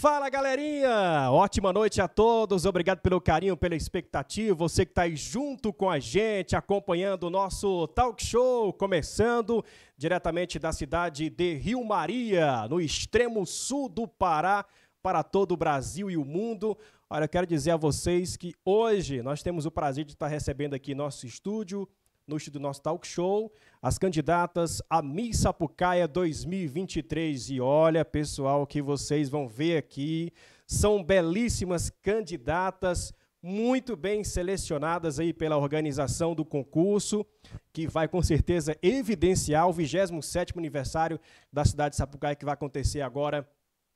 Fala galerinha! Ótima noite a todos, obrigado pelo carinho, pela expectativa, você que está aí junto com a gente, acompanhando o nosso talk show, começando diretamente da cidade de Rio Maria, no extremo sul do Pará, para todo o Brasil e o mundo. Olha, eu quero dizer a vocês que hoje nós temos o prazer de estar recebendo aqui nosso estúdio no nosso talk show, as candidatas à Miss Sapucaia 2023. E olha, pessoal, que vocês vão ver aqui, são belíssimas candidatas, muito bem selecionadas aí pela organização do concurso, que vai com certeza evidenciar o 27 aniversário da cidade de Sapucaia, que vai acontecer agora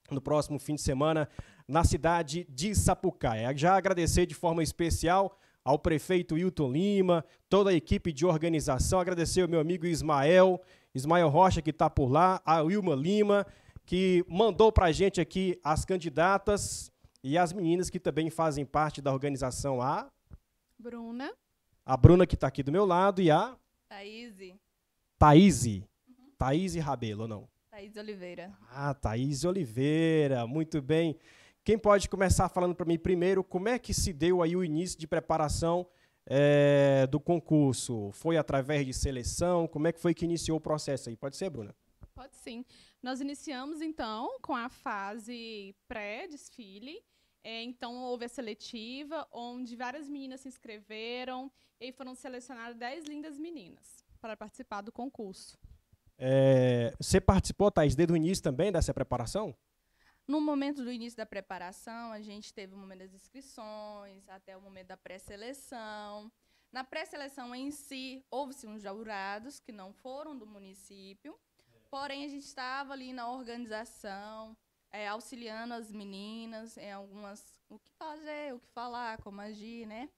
no próximo fim de semana na cidade de Sapucaia. Já agradecer de forma especial ao prefeito Hilton Lima, toda a equipe de organização. Agradecer ao meu amigo Ismael, Ismael Rocha, que está por lá, a Wilma Lima, que mandou para a gente aqui as candidatas e as meninas que também fazem parte da organização. A Bruna. A Bruna, que está aqui do meu lado, e a. Thaíse. Thaíse. Uhum. Thaís Rabelo, não? Thaíse Oliveira. Ah, Thaíse Oliveira, muito bem. Quem pode começar falando para mim primeiro como é que se deu aí o início de preparação é, do concurso? Foi através de seleção? Como é que foi que iniciou o processo aí? Pode ser, Bruna? Pode sim. Nós iniciamos então com a fase pré-desfile. É, então houve a seletiva, onde várias meninas se inscreveram e foram selecionadas 10 lindas meninas para participar do concurso. É, você participou, Thais, desde o início também dessa preparação? No momento do início da preparação, a gente teve o momento das inscrições, até o momento da pré-seleção. Na pré-seleção em si, houve-se uns jurados que não foram do município, porém a gente estava ali na organização, é, auxiliando as meninas em algumas o que fazer, o que falar, como agir, né?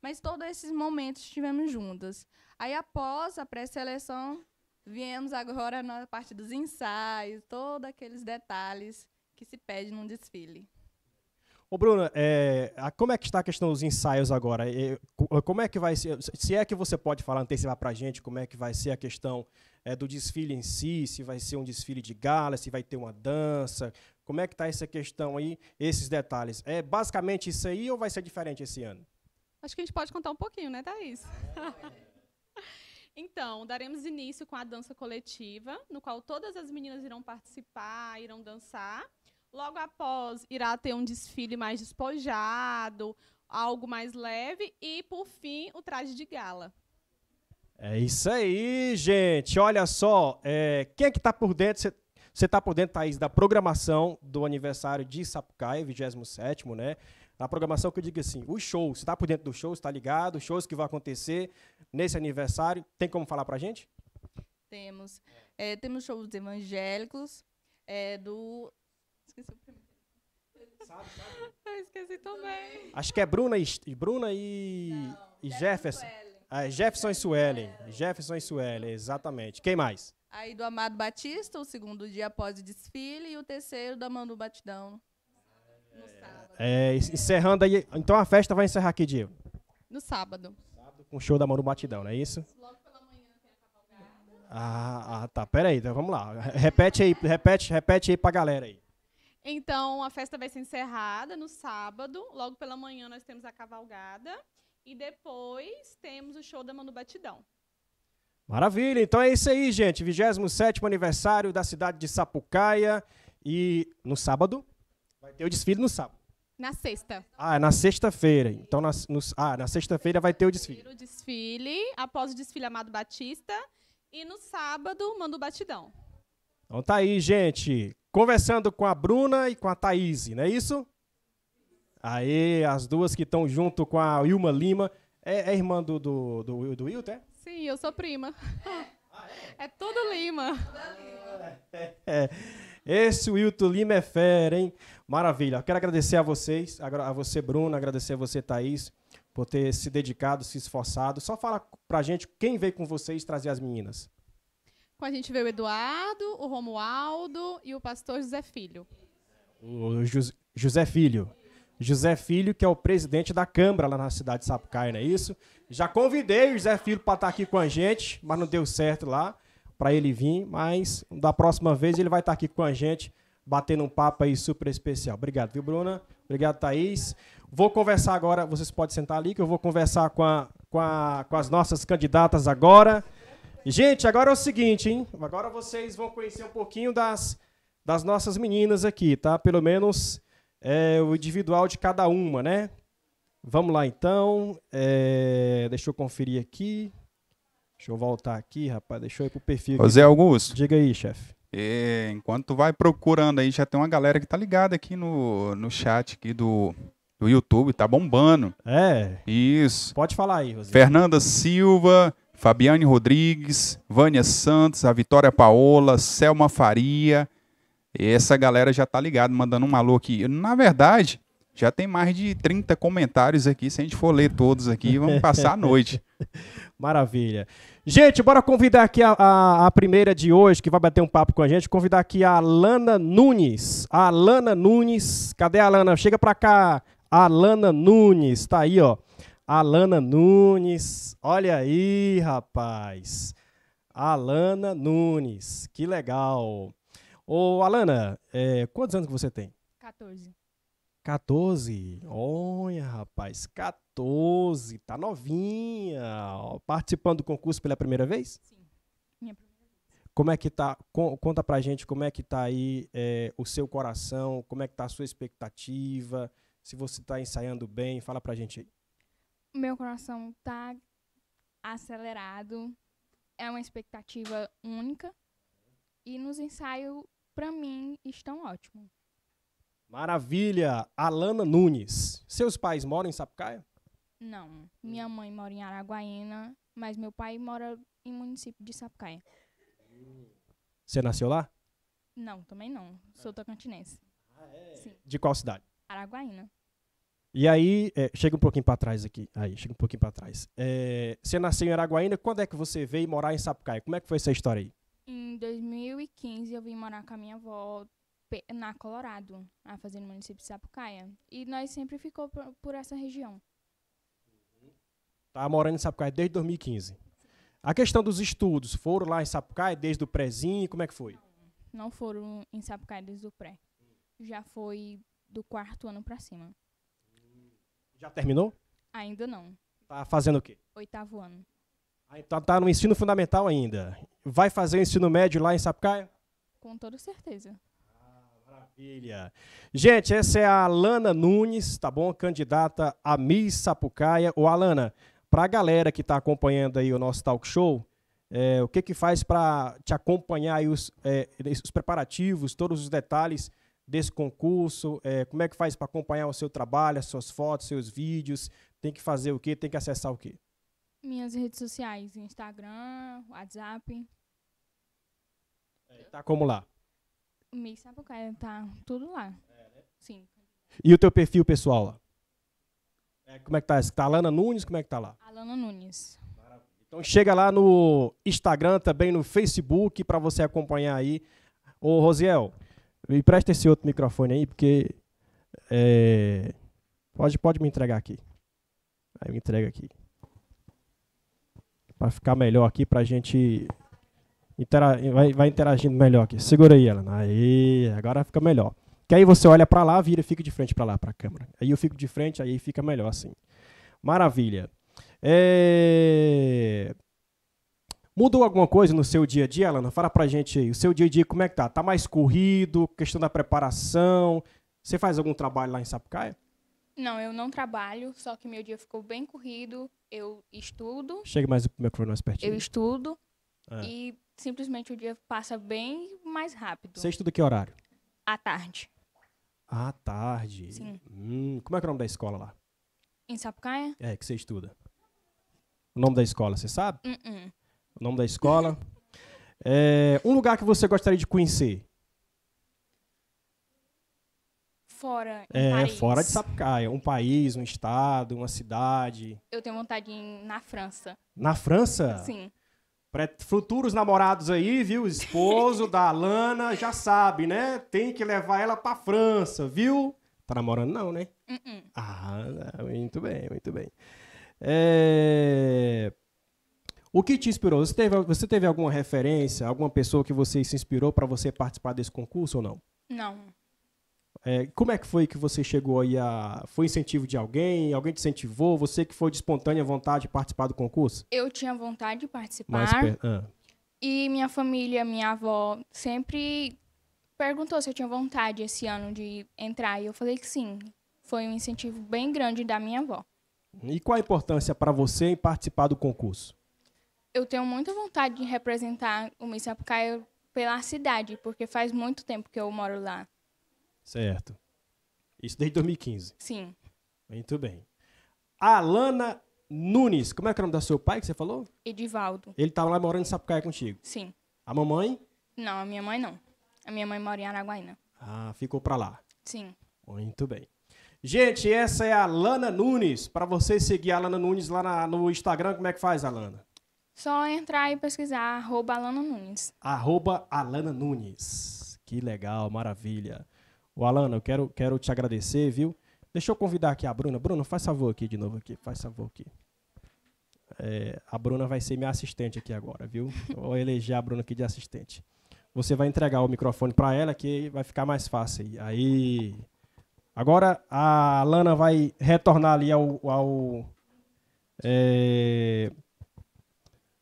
Mas todos esses momentos estivemos juntas. Aí após a pré-seleção, viemos agora na parte dos ensaios, todos aqueles detalhes que se pede num desfile. Ô, Bruna, é, a, como é que está a questão dos ensaios agora? como é que vai ser? Se é que você pode falar, antecipar para a gente como é que vai ser a questão é, do desfile em si, se vai ser um desfile de gala, se vai ter uma dança, como é que está essa questão aí, esses detalhes? É basicamente isso aí ou vai ser diferente esse ano? Acho que a gente pode contar um pouquinho, né, Thaís? então, daremos início com a dança coletiva, no qual todas as meninas irão participar, irão dançar. Logo após, irá ter um desfile mais despojado, algo mais leve e, por fim, o traje de gala. É isso aí, gente. Olha só, é, quem é que está por dentro? Você está por dentro, Thaís, da programação do aniversário de Sapucaia, 27º, né? Na programação que eu digo assim, os shows, está por dentro do show está ligado? Os shows que vão acontecer nesse aniversário. Tem como falar pra gente? Temos. É, temos shows evangélicos, é, do esqueci o primeiro. Sabe, sabe? Eu esqueci também. Acho que é Bruna e, Bruna e, Não, e Jefferson. Ah, é Jefferson e Suelen. Jefferson e Suelen, exatamente. Quem mais? Aí do Amado Batista, o segundo dia após o desfile, e o terceiro da Manu Batidão. No é. sábado. É, encerrando aí. Então a festa vai encerrar que dia? No sábado. Sábado com o show da Manu Batidão, não é isso? Logo pela manhã tem a cavalgada. Ah, ah, tá. Pera aí, então vamos lá. Repete aí, repete, repete aí pra galera aí. Então, a festa vai ser encerrada no sábado. Logo pela manhã, nós temos a cavalgada. E depois temos o show da Manu Batidão. Maravilha! Então é isso aí, gente. 27 aniversário da cidade de Sapucaia. E no sábado? Vai ter o desfile no sábado. Na sexta. Ah, é na sexta-feira. Então, na, no, ah, na sexta-feira vai ter o desfile. O desfile, após o desfile Amado Batista. E no sábado, Manu Batidão. Então tá aí, gente conversando com a Bruna e com a Thaís, não é isso? Aí, as duas que estão junto com a Ilma Lima. É, é irmã do, do, do, do Wilton, é? Sim, eu sou prima. É tudo Lima. É. Esse Wilton Lima é fera, hein? Maravilha. quero agradecer a vocês, a você, Bruno, agradecer a você, Thaís, por ter se dedicado, se esforçado. Só fala pra gente quem veio com vocês trazer as meninas. Com a gente veio o Eduardo, o Romualdo e o pastor José Filho. O José, José Filho. José Filho, que é o presidente da Câmara lá na cidade de Sapucaia, não é isso? Já convidei o José Filho para estar tá aqui com a gente, mas não deu certo lá para ele vir, mas da próxima vez ele vai estar tá aqui com a gente, batendo um papo aí super especial. Obrigado, viu, Bruna? Obrigado, Thaís. Vou conversar agora, vocês podem sentar ali, que eu vou conversar com, a, com, a, com as nossas candidatas agora. Gente, agora é o seguinte, hein? Agora vocês vão conhecer um pouquinho das, das nossas meninas aqui, tá? Pelo menos é, o individual de cada uma, né? Vamos lá, então. É, deixa eu conferir aqui. Deixa eu voltar aqui, rapaz. Deixa eu ir pro perfil. José Augusto. Diga aí, chefe. É, enquanto tu vai procurando aí, já tem uma galera que tá ligada aqui no, no chat aqui do, do YouTube, tá bombando. É. Isso. Pode falar aí, José. Fernanda Silva, Fabiane Rodrigues, Vânia Santos, a Vitória Paola, Selma Faria. Essa galera já tá ligada, mandando um alô aqui. Na verdade, já tem mais de 30 comentários aqui. Se a gente for ler todos aqui, vamos passar a noite. Maravilha. Gente, bora convidar aqui a, a, a, primeira de hoje, que vai bater um papo com a gente. Convidar aqui a Lana Nunes. A Lana Nunes. Cadê a Lana? Chega pra cá. A Lana Nunes. Tá aí, ó. Alana Nunes, olha aí, rapaz. Alana Nunes, que legal. Ô, Alana, é, quantos anos que você tem? 14. 14? Olha, rapaz, 14, tá novinha. Participando do concurso pela primeira vez? Sim, minha primeira vez. Como é que tá, conta pra gente como é que tá aí é, o seu coração, como é que tá a sua expectativa, se você tá ensaiando bem, fala pra gente aí meu coração tá acelerado. É uma expectativa única. E nos ensaios, para mim, estão ótimos. Maravilha! Alana Nunes. Seus pais moram em Sapucaia? Não. Minha mãe mora em Araguaína, mas meu pai mora em município de Sapucaia. Você nasceu lá? Não, também não. Sou ah. tocantinense. Ah, é? Sim. De qual cidade? Araguaína. E aí, é, chega um pouquinho para trás aqui. Aí, chega um pouquinho para trás. É, você nasceu em Araguaína, quando é que você veio morar em Sapucaia? Como é que foi essa história aí? Em 2015, eu vim morar com a minha avó na Colorado, a fazer no município de Sapucaia. E nós sempre ficou por, por essa região. Tá morando em Sapucaia desde 2015. A questão dos estudos, foram lá em Sapucaia desde o prézinho? Como é que foi? Não, não foram em Sapucaia desde o pré. Já foi do quarto ano para cima. Já terminou? Ainda não. Tá fazendo o quê? Oitavo ano. Ah, então tá no ensino fundamental ainda. Vai fazer o ensino médio lá em Sapucaia? Com toda certeza. Ah, maravilha. Gente, essa é a Alana Nunes, tá bom? Candidata a Miss Sapucaia. Ô, Alana, para a galera que está acompanhando aí o nosso talk show, é, o que que faz para te acompanhar aí os, é, os preparativos, todos os detalhes desse concurso? É, como é que faz para acompanhar o seu trabalho, as suas fotos, seus vídeos? Tem que fazer o quê? Tem que acessar o quê? Minhas redes sociais, Instagram, WhatsApp. É, tá como lá? Miss Sapucaia, tá tudo lá. É, né? Sim. E o teu perfil pessoal lá? É, como é que tá? Está Alana Nunes? Como é que tá lá? Alana Nunes. Então chega lá no Instagram, também no Facebook, para você acompanhar aí. Ô, Rosiel, me presta esse outro microfone aí, porque. É, pode, pode me entregar aqui. Aí me entrega aqui. Para ficar melhor aqui, para a gente. Intera vai, vai interagindo melhor aqui. Segura aí, Alan. Aí, agora fica melhor. Que aí você olha para lá, vira e fica de frente para lá, para a câmera. Aí eu fico de frente, aí fica melhor assim. Maravilha. É... Mudou alguma coisa no seu dia a dia, Alana? Fala pra gente aí. O seu dia a dia, como é que tá? Tá mais corrido? Questão da preparação? Você faz algum trabalho lá em Sapucaia? Não, eu não trabalho, só que meu dia ficou bem corrido. Eu estudo. Chega mais o microfone mais pertinho. Eu estudo. É. E simplesmente o dia passa bem mais rápido. Você estuda que horário? À tarde. À tarde? Sim. Hum, como é que é o nome da escola lá? Em Sapucaia? É, que você estuda. O nome da escola, você sabe? Uh -uh o nome da escola. É, um lugar que você gostaria de conhecer? Fora, é, Paris. fora de Sapucaia. Um país, um estado, uma cidade. Eu tenho vontade na França. Na França? Sim. para futuros namorados aí, viu? Esposo da Alana já sabe, né? Tem que levar ela pra França, viu? Tá namorando não, né? Uh -uh. Ah, muito bem, muito bem. É... O que te inspirou? Você teve, você teve alguma referência, alguma pessoa que você se inspirou para você participar desse concurso ou não? Não. É, como é que foi que você chegou aí a. Foi incentivo de alguém? Alguém te incentivou? Você que foi de espontânea vontade de participar do concurso? Eu tinha vontade de participar. Per... Ah. E minha família, minha avó, sempre perguntou se eu tinha vontade esse ano de entrar. E eu falei que sim. Foi um incentivo bem grande da minha avó. E qual a importância para você em participar do concurso? eu tenho muita vontade de representar o Miss Sapucaia pela cidade, porque faz muito tempo que eu moro lá. Certo. Isso desde 2015. Sim. Muito bem. Alana Nunes, como é que é o nome do seu pai que você falou? Edivaldo. Ele estava tá lá morando em Sapucaia contigo? Sim. A mamãe? Não, a minha mãe não. A minha mãe mora em Araguaína. Ah, ficou para lá. Sim. Muito bem. Gente, essa é a Alana Nunes. Para você seguir a Alana Nunes lá na, no Instagram, como é que faz, Alana? Só entrar e pesquisar, arroba Alana Nunes. Arroba Alana Nunes. Que legal, maravilha. O Alana, eu quero, quero te agradecer, viu? Deixa eu convidar aqui a Bruna. Bruna, faz favor aqui de novo aqui, faz favor aqui. É, a Bruna vai ser minha assistente aqui agora, viu? Vou eleger a Bruna aqui de assistente. Você vai entregar o microfone para ela que vai ficar mais fácil aí. agora a Alana vai retornar ali ao, ao é,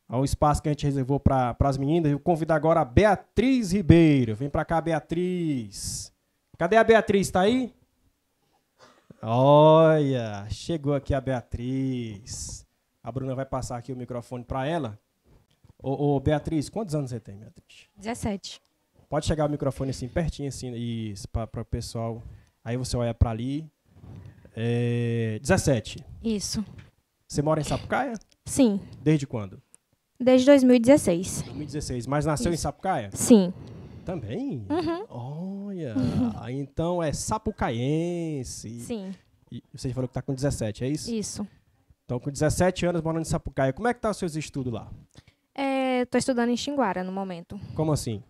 ao é espaço que a gente reservou para as meninas. Eu convido agora a Beatriz Ribeiro. Vem para cá, Beatriz. Cadê a Beatriz? Está aí? Olha, chegou aqui a Beatriz. A Bruna vai passar aqui o microfone para ela. Ô, ô, Beatriz, quantos anos você tem, Beatriz? 17. Pode chegar o microfone assim, pertinho, assim, para o pessoal. Aí você olha para ali. É, 17. Isso. Você mora em Sapucaia? Sim. Desde quando? Desde 2016. 2016. Mas nasceu Isso. em Sapucaia? Sim. Também? Uhum. Olha. Uhum. Então é sapucaiense. Sim. E você falou que está com 17, é isso? Isso. Então, com 17 anos morando em Sapucaia, como é que tá os seus estudos lá? É, tô estudando em Xinguara no momento. Como assim?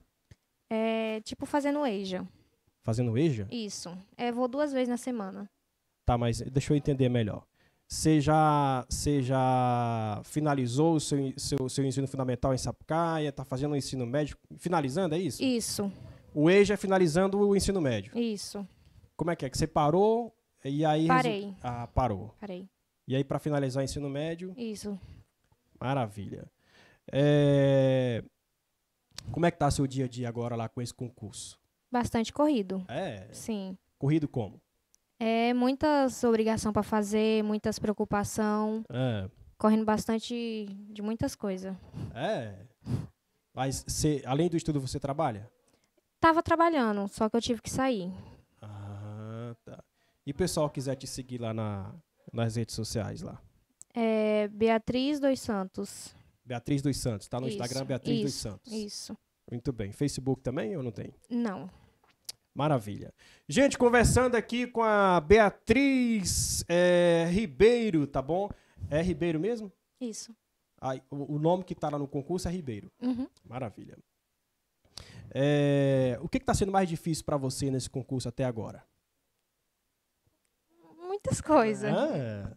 É, tipo fazendo EJA. Fazendo EJA? Isso. É, vou duas vezes na semana. Tá, mas deixa eu entender melhor. Você já, você já finalizou o seu, seu, seu ensino fundamental em Sapucaia, está fazendo o ensino médio, finalizando, é isso? Isso. O EJA é finalizando o ensino médio. Isso. Como é que é? Que você parou e aí... Parei. Resol... Ah, parou. Parei. E aí, para finalizar o ensino médio... Isso. Maravilha. É... Como é que está seu dia a dia agora lá com esse concurso? Bastante corrido. É? Sim. Corrido como? É muitas obrigação para fazer, muitas preocupação. É. Correndo bastante de muitas coisas. É. Mas você, além do estudo, você trabalha? Tava trabalhando, só que eu tive que sair. Ah, tá. E o pessoal quiser te seguir lá na, nas redes sociais lá? É Beatriz dos Santos. Beatriz dos Santos. Tá no isso, Instagram Beatriz isso, dos Santos. Isso. Muito bem. Facebook também ou não tem? Não. Maravilha. Gente, conversando aqui com a Beatriz é, Ribeiro, tá bom? É Ribeiro mesmo? Isso. Aí, o, o, nome que tá lá no concurso é Ribeiro. Uhum. Maravilha. É, o que está sendo mais difícil para você nesse concurso até agora? Muitas coisas. Ah,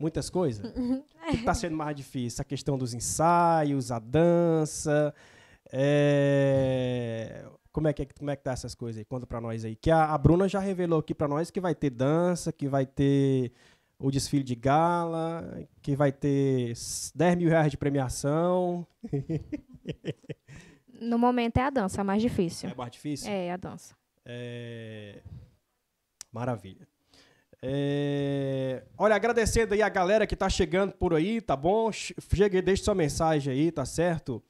muitas coisas? É. O que está sendo mais difícil? A questão dos ensaios, a dança. É, como é, é que, como é que tá essas coisas aí? Conta para nós aí. Que a, a Bruna já revelou aqui para nós que vai ter dança, que vai ter o desfile de gala, que vai ter 10 mil reais de premiação. No momento é a dança, a mais difícil. É mais difícil? É, a dança. É... Maravilha. É... Olha, agradecendo aí a galera que tá chegando por aí, tá bom? cheguei deixa sua mensagem aí, tá certo?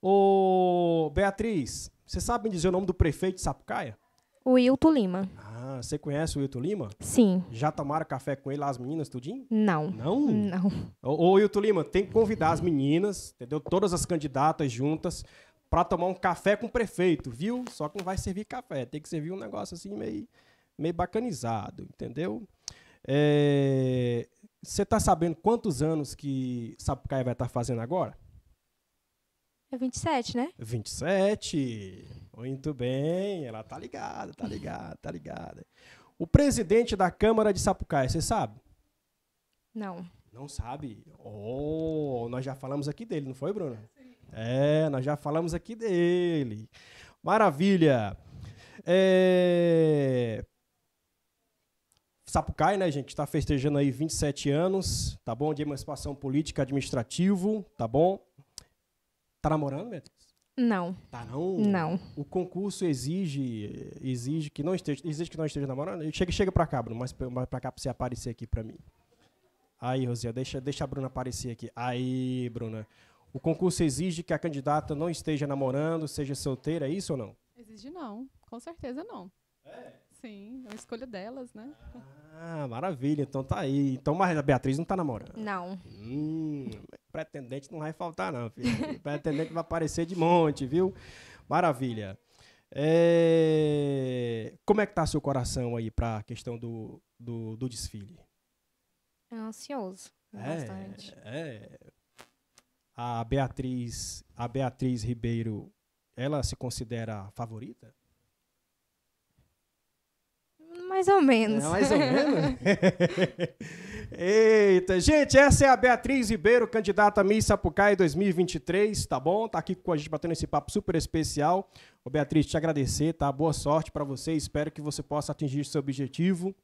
Ô, Beatriz, você sabe me dizer o nome do prefeito de Sapucaia? O Wilton Lima. Ah, você conhece o Wilton Lima? Sim. Já tomaram café com ele as meninas, tudinho? Não. Não? Não. Ô, ô Wilton Lima, tem que convidar as meninas, entendeu? Todas as candidatas juntas para tomar um café com o prefeito, viu? Só que não vai servir café, tem que servir um negócio assim meio, meio bacanizado, entendeu? É, você é... tá sabendo quantos anos que Sapucaia vai estar tá fazendo agora? É 27, né? 27. Muito bem. Ela tá ligada, tá ligada, tá ligada. O presidente da Câmara de Sapucaia, você sabe? Não. Não sabe? Oh, nós já falamos aqui dele, não foi, Bruno? Sim. É, nós já falamos aqui dele. Maravilha. É... né, gente? Está festejando aí 27 anos, tá bom? De emancipação política, administrativo, tá bom? Tá namorando, Beatriz? Não. Tá não? Não. O concurso exige exige que não esteja, exige que não esteja namorando. Chega, chega pra cá, Bruno, mas pra cá pra você aparecer aqui pra mim. Aí, Rosinha deixa, deixa a Bruna aparecer aqui. Aí, Bruna. O concurso exige que a candidata não esteja namorando, seja solteira, é isso ou não? Exige não, com certeza não. É? Sim, é uma escolha delas, né? Ah, maravilha. Então tá aí. Então mas a Beatriz não tá namorando. Não. Hum, pretendente não vai faltar, não, filho. pretendente vai aparecer de monte, viu? Maravilha. É... Como é que tá seu coração aí para a questão do, do, do desfile? É ansioso. É, bastante. é. A Beatriz, a Beatriz Ribeiro, ela se considera favorita? Mais ou menos. É, mais ou menos. Eita, gente, essa é a Beatriz Ribeiro, candidata a Miss Sapucaí 2023, tá bom? Tá aqui com a gente batendo esse papo super especial. Ô, Beatriz, te agradecer, tá? Boa sorte para você. Espero que você possa atingir seu objetivo.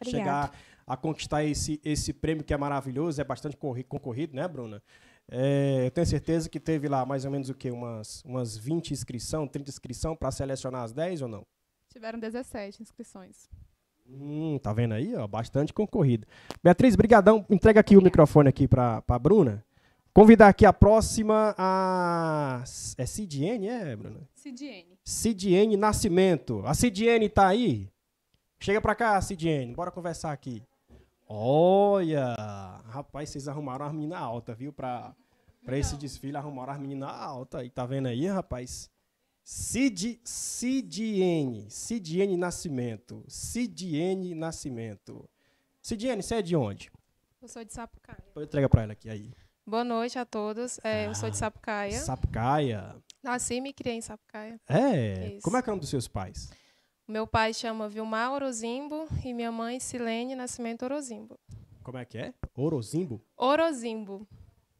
Obrigada. Chegar a conquistar esse, esse prêmio que é maravilhoso, é bastante concorrido, né, Bruna? É, eu tenho certeza que teve lá mais ou menos o quê? Umas, umas 20 inscrição, 30 inscrição para selecionar as 10 ou não? Tiveram 17 inscrições. Hum, tá vendo aí, ó, bastante concorrido. Beatriz, brigadão, entrega aqui o microfone aqui para a Bruna. Convidar aqui a próxima, a... É Cidiene, é, Bruna? Cidiene. Cidiene Nascimento. A Cidiene tá aí? Chega pra cá, Cidiene, bora conversar aqui. Olha, rapaz, vocês arrumaram as meninas alta, viu? para esse desfile, arrumaram as meninas alta. E tá vendo aí, rapaz? Cid, Cidiene, Cidiene Nascimento, Cidiene Nascimento. Cidiene, você é de onde? Eu sou de Sapucaia. Vou entregar para ela aqui aí. Boa noite a todos. É, ah, eu sou de ah, Sapucaia. Sapucaia. Nasci e me criei em Sapucaia. É. Isso. Como é que é o nome dos seus pais? Meu pai chama Vilmar Orozimbo e minha mãe Silene Nascimento Orozimbo. Como é que é? Orozimbo? Orozimbo.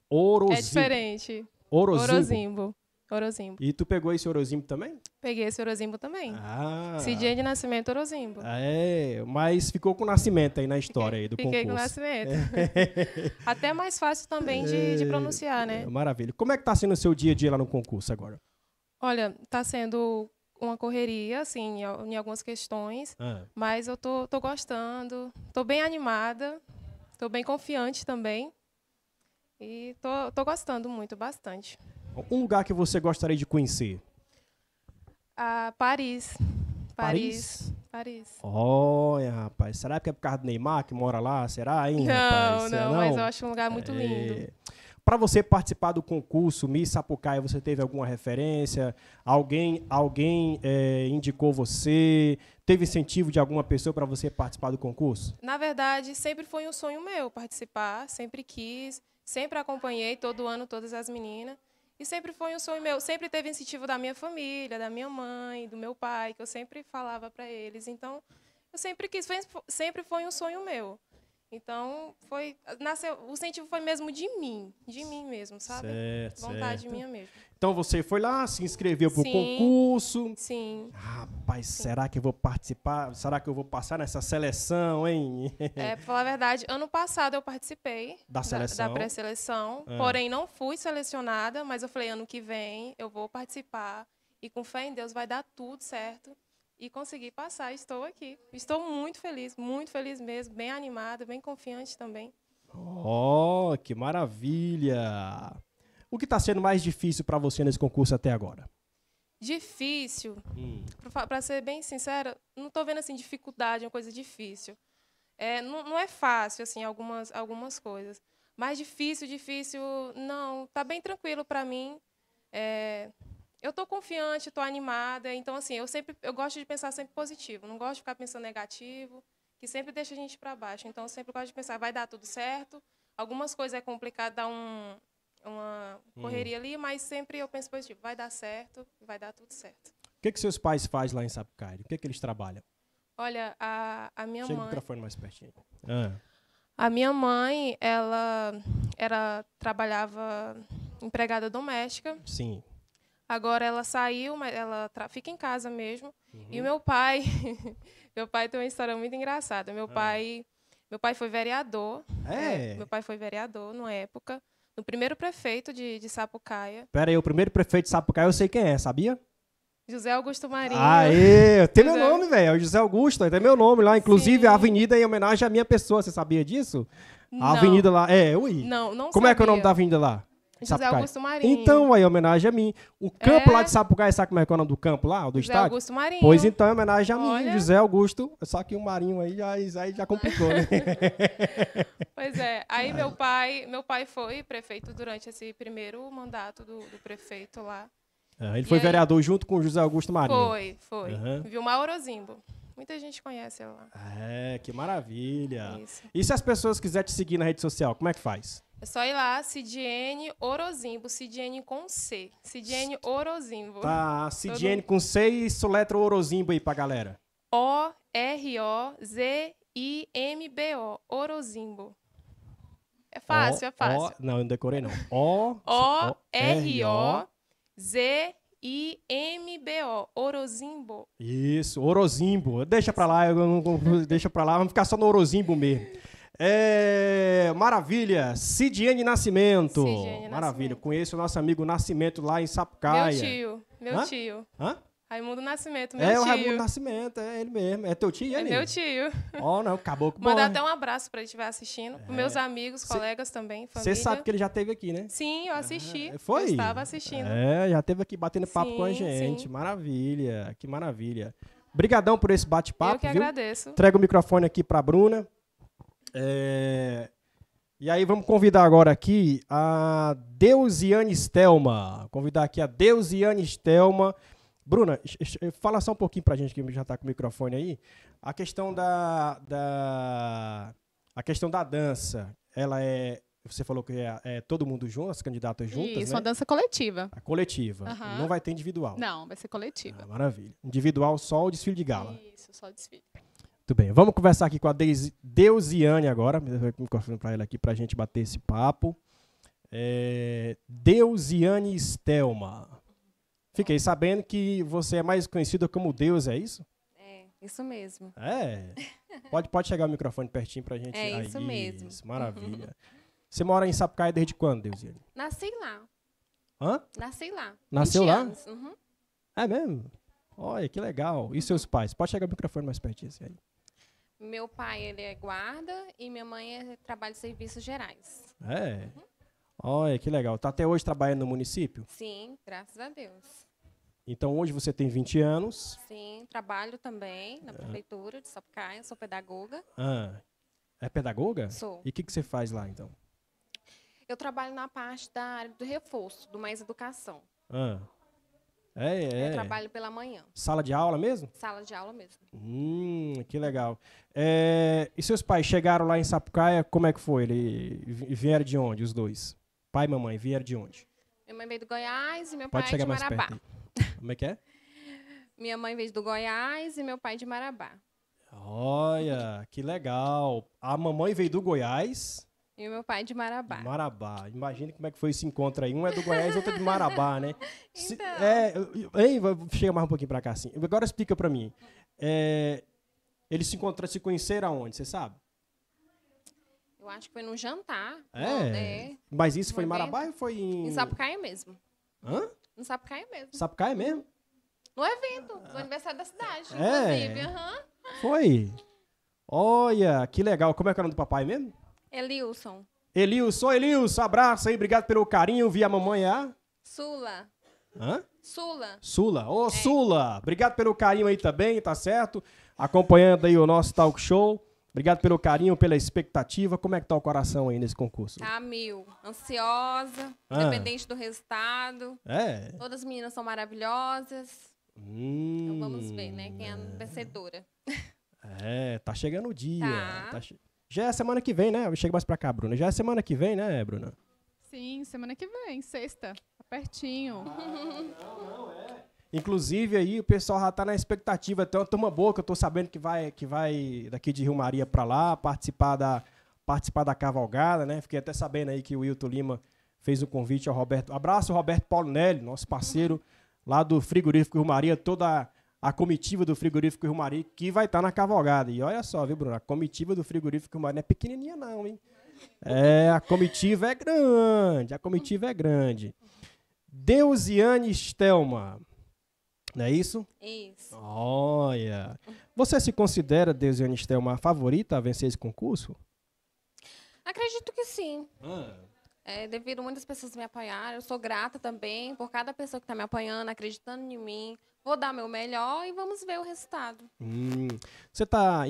Orozimbo. É diferente. Orozimbo. Orozimbo. Orozimbo. E tu pegou esse Orozimbo também? Peguei esse Orozimbo também. Ah. dia de Nascimento Orozimbo. Ah, é, mas ficou com o Nascimento aí na história aí do Fiquei concurso. Fiquei com o Nascimento. É. Até mais fácil também de, é. de pronunciar, né? É, maravilha. Como é que tá sendo o seu dia a dia lá no concurso agora? Olha, tá sendo uma correria, assim, em algumas questões, ah. mas eu tô, tô gostando, tô bem animada, tô bem confiante também. E tô, tô gostando muito, bastante. Um lugar que você gostaria de conhecer? Ah, Paris. Paris. Paris. Olha, rapaz. Será que é por causa do Neymar que mora lá? Será, hein? Não, rapaz? não, não, mas eu acho um lugar muito é. lindo. Para você participar do concurso Miss Sapucaia, você teve alguma referência? Alguém, alguém é, indicou você? Teve incentivo de alguma pessoa para você participar do concurso? Na verdade, sempre foi um sonho meu participar, sempre quis, sempre acompanhei todo ano todas as meninas. E sempre foi um sonho meu, sempre teve incentivo da minha família, da minha mãe, do meu pai, que eu sempre falava para eles. Então, eu sempre quis, foi, sempre foi um sonho meu. Então, foi nasceu, o incentivo foi mesmo de mim, de mim mesmo, sabe? Certo, Vontade certo. minha mesmo. Então você foi lá, se inscreveu para o concurso. Sim. Rapaz, sim. será que eu vou participar? Será que eu vou passar nessa seleção, hein? É, para falar a verdade, ano passado eu participei da seleção, da, da pré-seleção, é. porém não fui selecionada, mas eu falei ano que vem eu vou participar e com fé em Deus vai dar tudo certo e consegui passar. Estou aqui. Estou muito feliz, muito feliz mesmo, bem animada, bem confiante também. Oh, que maravilha! O que está sendo mais difícil para você nesse concurso até agora? Difícil. Hum. Para ser bem sincera, não estou vendo assim dificuldade, uma coisa difícil. É, não, não, é fácil assim algumas algumas coisas, mas difícil, difícil. Não, tá bem tranquilo para mim. É, eu estou confiante, estou animada. Então, assim, eu sempre eu gosto de pensar sempre positivo. Não gosto de ficar pensando negativo, que sempre deixa a gente para baixo. Então, eu sempre gosto de pensar, vai dar tudo certo. Algumas coisas é complicado dar um, uma hum. correria ali, mas sempre eu penso positivo. Vai dar certo, vai dar tudo certo. O que, que seus pais fazem lá em Sapucaí? O que, que eles trabalham? Olha, a, a minha Chega mãe... Chega o microfone mais pertinho. Ah. A minha mãe, ela era trabalhava empregada doméstica. Sim. Agora ela saiu, mas ela fica em casa mesmo. Uhum. E o meu pai, meu pai tem uma história muito engraçada. Meu ah. pai, meu pai foi vereador. É. é. Meu pai foi vereador numa época, no primeiro prefeito de, de Sapucaia. Pera aí, o primeiro prefeito de Sapucaia eu sei quem é, sabia? José Augusto Marinho. Aê, tem José... meu nome, velho. É José Augusto, tem meu nome lá. Inclusive, Sim. a avenida é em homenagem à minha pessoa. Você sabia disso? A não. avenida lá. É, ui. Não, não Como sabia. é que é o nome da avenida lá? José Augusto Marinho. Então, aí, homenagem a mim. O campo é. lá de Sapucaia, sabe como é que é o nome do campo lá, do José estádio? José Augusto Marinho. Pois então, é homenagem a mim, Olha. José Augusto. Só que o Marinho aí já, aí já complicou, né? pois é. Aí meu pai, meu pai foi prefeito durante esse primeiro mandato do, do prefeito lá. É, ele e foi aí... vereador junto com o José Augusto Marinho. Foi, foi. Uhum. Vilmar Orozimbo. Muita gente conhece ela lá. É, que maravilha. Isso. E se as pessoas quiserem te seguir na rede social, como é que faz? É só ir lá, Cidiene Orozimbo, Cidiene com C. Cidiene Orozimbo. Tá, Cidiene com C e soletra Orozimbo aí pra galera. O-R-O-Z-I-M-B-O, Orozimbo. É fácil, o, é fácil. O, não, eu não decorei não. O-R-O-Z-I-M-B-O, Orozimbo. Isso, Orozimbo. Deixa pra lá, eu não, deixa pra lá, vamos ficar só no Orozimbo mesmo. É, maravilha, Sidiane Nascimento. Cidiane maravilha, Nascimento. conheço o nosso amigo Nascimento lá em Sapucaia. Meu tio, meu Hã? tio. Hã? Raimundo Nascimento, meu é, tio. É o Raimundo Nascimento, é ele mesmo. É teu tio, É, é meu tio. Ó, oh, não, caboclo Mandar até um abraço para ele estiver assistindo. É. Meus amigos, Cê, colegas também, família. Você sabe que ele já teve aqui, né? Sim, eu ah, assisti. Ah, foi? Eu estava assistindo. É, já teve aqui batendo papo com a gente. Sim. Maravilha, que maravilha. Brigadão por esse bate-papo, Eu que viu? agradeço. Entrega o microfone aqui para Bruna. É... E aí vamos convidar agora aqui a Deusiane Stelma. Convidar aqui a Deusiane Stelma. Bruna, eh, fala só um pouquinho pra gente que já tá com o microfone aí. A questão da, da a questão da dança, ela é você falou que é, é todo mundo junto, as candidatas juntas, Isso, né? uma dança coletiva. A coletiva. Uhum. Não vai ter individual. Não, vai ser coletiva. Ah, maravilha. Individual só o desfile de gala. Isso, só o desfile. Muito bem, vamos conversar aqui com a Deusiane agora, Vou microfone para ela aqui para a gente bater esse papo. É, Deusiane Stelma. Fiquei sabendo que você é mais conhecida como Deus, é isso? É, isso mesmo. É. Pode, pode chegar o microfone pertinho para a gente. É isso Aí, mesmo. Isso, maravilha. Você mora em Sapucaia desde quando, Deusiane? Nasci lá. Hã? Nasci lá. Nasceu lá? Uhum. É mesmo? Olha, que legal. E seus pais? Pode chegar o microfone mais pertinho assim aí. Meu pai, ele é guarda e minha mãe é trabalha em serviços gerais. É? Uhum. Olha, que legal. Tá até hoje trabalhando no município? Sim, graças a Deus. Então, hoje você tem 20 anos? Sim, trabalho também na é. prefeitura de Sapucaia, sou pedagoga. Ah, é pedagoga? Sou. E o que, que você faz lá, então? Eu trabalho na parte da área do reforço, do Mais Educação. Ah. É, é. Eu trabalho pela manhã. Sala de aula mesmo? Sala de aula mesmo. Hum, que legal. É, e seus pais chegaram lá em Sapucaia, como é que foi? Ele, vieram de onde, os dois? Pai e mamãe, vieram de onde? Minha mãe veio do Goiás e meu Pode pai chegar de mais Marabá. Perto como é que é? Minha mãe veio do Goiás e meu pai de Marabá. Olha, que legal. A mamãe veio do Goiás e o meu pai é de Marabá. Marabá. Imagina como é que foi esse encontro aí. Um é do Goiás, outro é de Marabá, né? então... é, chega mais um pouquinho pra cá, assim. Agora explica pra mim. É, eles se encontraram, se conheceram aonde, você sabe? Eu acho que foi num jantar. É? Mas isso foi em Marabá ou foi em... Em Sapucaia mesmo. Hã? Em Sapucaia mesmo. Sapucaia mesmo? No evento, no aniversário da cidade, é. inclusive. Uhum. Foi. Olha, que legal. Como é que é o nome do papai mesmo? Elilson. Elilson, Elilson, abraço aí, obrigado pelo carinho. Vi a mamãe a. É? Sula. Hã? Sula. Sula. Ô, oh, é. Sula, obrigado pelo carinho aí também, tá certo? Acompanhando aí o nosso talk show. Obrigado pelo carinho, pela expectativa. Como é que tá o coração aí nesse concurso? Tá mil. Ansiosa, ah. independente do resultado. É. Todas as meninas são maravilhosas. Hum. Então vamos ver, né? Quem é a vencedora. É, tá chegando o dia. Tá. tá che... Já é semana que vem, né? Chega mais pra cá, Bruna. Já é semana que vem, né, Bruna? Sim, semana que vem, sexta. Tá pertinho. Ah, não, não, é. Inclusive aí o pessoal já tá na expectativa, então uma boa que eu tô sabendo que vai que vai daqui de Rio Maria para lá participar da participar da cavalgada, né? Fiquei até sabendo aí que o Wilton Lima fez o um convite ao Roberto. Abraço Roberto Paulo Nelly, nosso parceiro lá do frigorífico Rio Maria, toda a comitiva do frigorífico Rio que vai estar tá na cavalgada. E olha só, viu, Bruno? A comitiva do frigorífico Rio não é pequenininha, não, hein? É, a comitiva é grande, a comitiva é grande. Deusiane Stelma, não é isso? Isso. Olha. Você se considera, Deusiane Stelma, a favorita a vencer esse concurso? Acredito que sim. Ah. É, devido a muitas pessoas me apoiar, eu sou grata também por cada pessoa que está me apoiando, acreditando em mim, vou dar meu melhor e vamos ver o resultado. Hum. Você está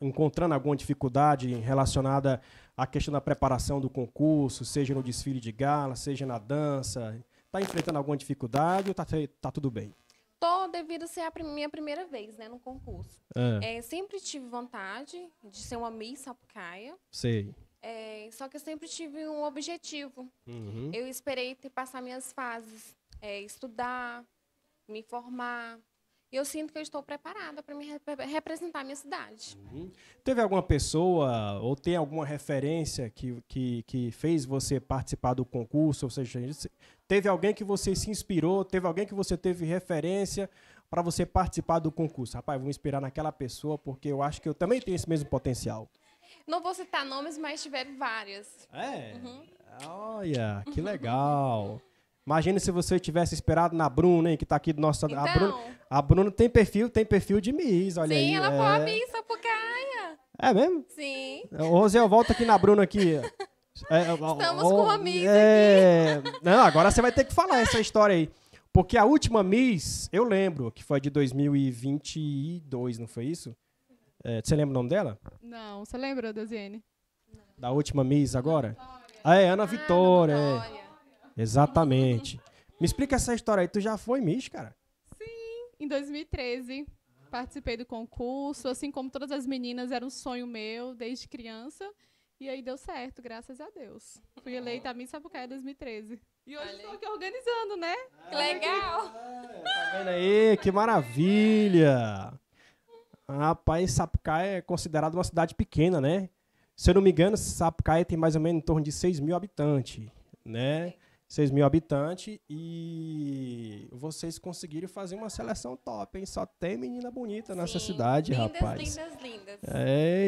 encontrando alguma dificuldade relacionada à questão da preparação do concurso, seja no desfile de gala, seja na dança? Está enfrentando alguma dificuldade ou está tá tudo bem? Tô devido a ser a minha primeira vez né, no concurso. É. É, sempre tive vontade de ser uma Miss Sapucaia. Sei. É, só que eu sempre tive um objetivo. Uhum. Eu esperei ter, passar minhas fases. É, estudar, me formar. E eu sinto que eu estou preparada para me rep representar a minha cidade. Uhum. Teve alguma pessoa ou tem alguma referência que, que, que fez você participar do concurso? Ou seja, teve alguém que você se inspirou? Teve alguém que você teve referência para você participar do concurso? Rapaz, vou me inspirar naquela pessoa porque eu acho que eu também tenho esse mesmo potencial. Não vou citar nomes, mas tiveram várias. É? Uhum. Olha, que legal. Imagina se você tivesse esperado na Bruna, hein, que está aqui do nosso. Então, a, Bruna, a Bruna tem perfil, tem perfil de Miss, olha sim, aí. Sim, ela é... foi a Miss Sapucaia. É mesmo? Sim. Ô, Zé, volto aqui na Bruna aqui. É, Estamos ó, com a Miss é... aqui. Não, agora você vai ter que falar essa história aí. Porque a última Miss, eu lembro, que foi de 2022, não foi isso? É, você lembra o nome dela? Não, você lembra, Desiane? Da última Miss agora? Ah, é, Ana Vitória. É. Ana Vitória. Exatamente. Me explica essa história aí. Tu já foi Miss, cara? Sim, em 2013. Participei do concurso, assim como todas as meninas, era um sonho meu desde criança. E aí deu certo, graças a Deus. Fui eleita Miss Sapucaia 2013. E hoje estou aqui organizando, né? Que ah, legal! É, tá vendo aí? Que maravilha! Rapaz, Sapucaia é considerada uma cidade pequena, né? Se eu não me engano, Sapucaia tem mais ou menos em torno de 6 mil habitantes, né? 6 mil habitantes e vocês conseguiram fazer uma seleção top, hein? Só tem menina bonita Sim, nessa cidade, lindas, rapaz. Lindas, lindas,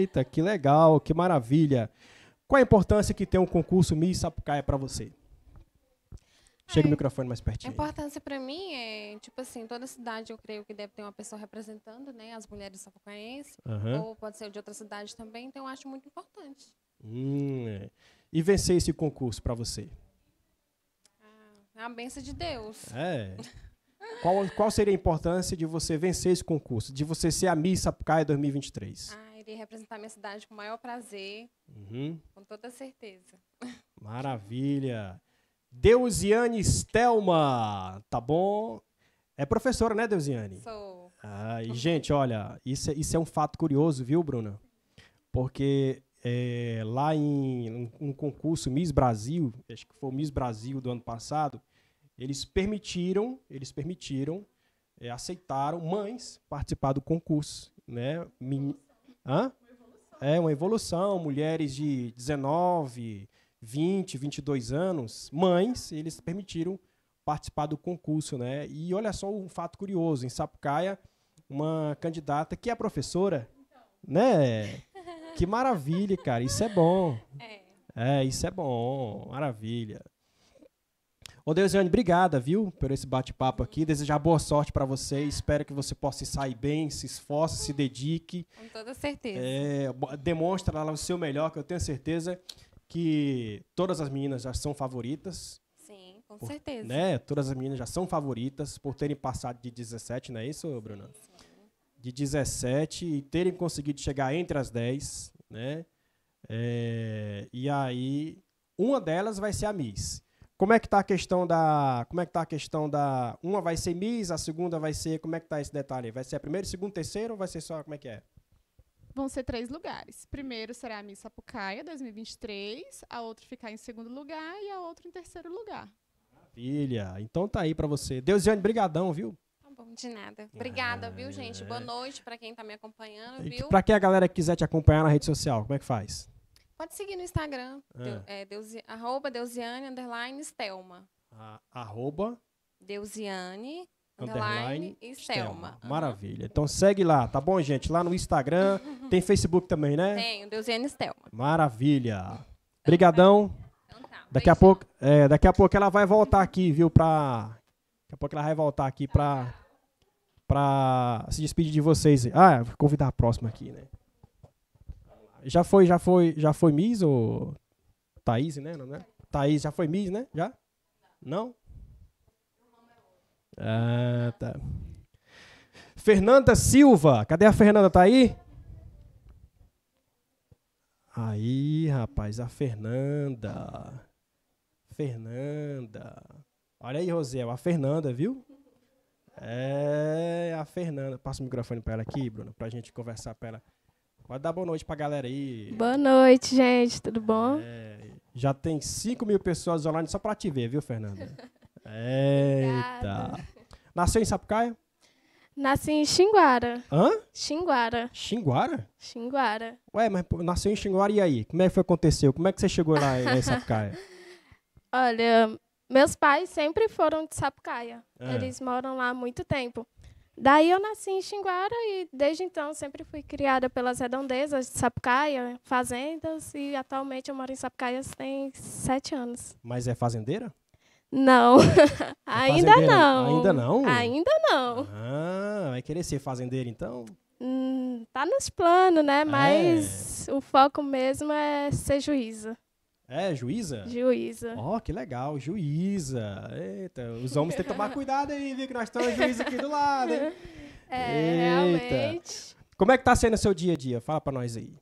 Eita, que legal, que maravilha. Qual a importância que tem um concurso Miss Sapucaia para você? Chega é, o microfone mais pertinho. A importância para mim é, tipo assim, toda cidade eu creio que deve ter uma pessoa representando, né, as mulheres sapucaenses, uhum. ou pode ser de outra cidade também, então eu acho muito importante. Hum, é. e vencer esse concurso para você? É a benção de Deus. É. qual, qual seria a importância de você vencer esse concurso? De você ser a Miss Sapucaia 2023? Ah, iria representar minha cidade com o maior prazer. Uhum. Com toda certeza. Maravilha. Deusiane Stelma, tá bom? É professora, né, Deusiane? Sou. Ah, e, gente, olha, isso é, isso é um fato curioso, viu, Bruna? Porque é, lá em um, um, concurso Miss Brasil, acho que foi o Miss Brasil do ano passado, eles permitiram, eles permitiram, é, aceitaram mães participar do concurso, né? Min... Hã? é uma evolução, mulheres de 19, 20, 22 anos, mães, eles permitiram participar do concurso, né? E olha só um fato curioso, em Sapucaia, uma candidata que é professora, então. né? Que maravilha, cara. Isso é bom. É. É, isso é bom. Maravilha. Ô Deusiane, obrigada, viu, por esse bate-papo aqui. Desejar boa sorte para você. Espero que você possa sair bem, se esforce, se dedique. Com toda certeza. É, demonstra lá o seu melhor, que eu tenho certeza que todas as meninas já são favoritas. Sim, com por, certeza. Né? Todas as meninas já são favoritas por terem passado de 17, não é isso, Bruna? Sim de 17 e terem conseguido chegar entre as 10, né? É, e aí uma delas vai ser a Miss. Como é que tá a questão da, como é que tá a questão da, uma vai ser Miss, a segunda vai ser, como é que tá esse detalhe? Vai ser a primeira, segunda, terceira ou vai ser só como é que é? Vão ser três lugares. Primeiro será a Miss Sapucaia 2023, a outra ficar em segundo lugar e a outra em terceiro lugar. Maravilha. Então tá aí para você. Deusiane, brigadão, viu? bom, de nada. É, Obrigada, viu, gente? Boa é. noite para quem está me acompanhando, viu? Para quem a galera quiser te acompanhar na rede social, como é que faz? Pode seguir no Instagram, ah. é, Deusi, arroba Deusiane, underline, arroba? Deusiane, underline, Maravilha. Então segue lá, tá bom, gente? Lá no Instagram. tem Facebook também, né? Tem, Deusiane Stelma. Maravilha. Obrigadão. Então tá. Então tá, daqui a, pouco, é, daqui a pouco ela vai voltar aqui, viu? Pra... Daqui a pouco ela vai voltar aqui tá. pra para se despedir de vocês. Ah, vou convidar a próxima aqui, né? Já foi, já foi, já foi Miss ou Thaís, né? Não, né? Thaís, já foi Miss, né? Já? Não? Ah, tá. Fernanda Silva, cadê a Fernanda? Tá aí? Aí, rapaz, a Fernanda. Fernanda. Olha aí, Rosel, a Fernanda, viu? É a Fernanda. Passa o microfone para ela aqui, Bruna, para a gente conversar para ela. Pode dar boa noite para a galera aí. Boa noite, gente. Tudo bom? É, já tem 5 mil pessoas online só para te ver, viu, Fernanda? Eita. Nasceu em Sapucaia? Nasci em Xinguara. Hã? Xinguara. Xinguara? Xinguara. Ué, mas nasceu em Xinguara e aí? Como é que foi aconteceu? Como é que você chegou lá em Sapucaia? Olha, meus pais sempre foram de Sapucaia. É. Eles moram lá há muito tempo. Daí eu nasci em Xinguara e desde então sempre fui criada pelas redondezas de Sapucaia, fazendas, e atualmente eu moro em Sapucaia tem sete anos. Mas é fazendeira? Não, é ainda não. Ainda não? Ainda não. Ah, vai querer ser fazendeira então? Hum, tá nos planos, né? É. Mas é. o foco mesmo é ser juíza. É, juíza? Juíza. Ó, oh, que legal, juíza. Eita, os homens têm que tomar cuidado aí, viu? Que nós estamos juíza aqui do lado, hein? É, Eita. realmente. Como é que tá sendo o seu dia a dia? Fala pra nós aí.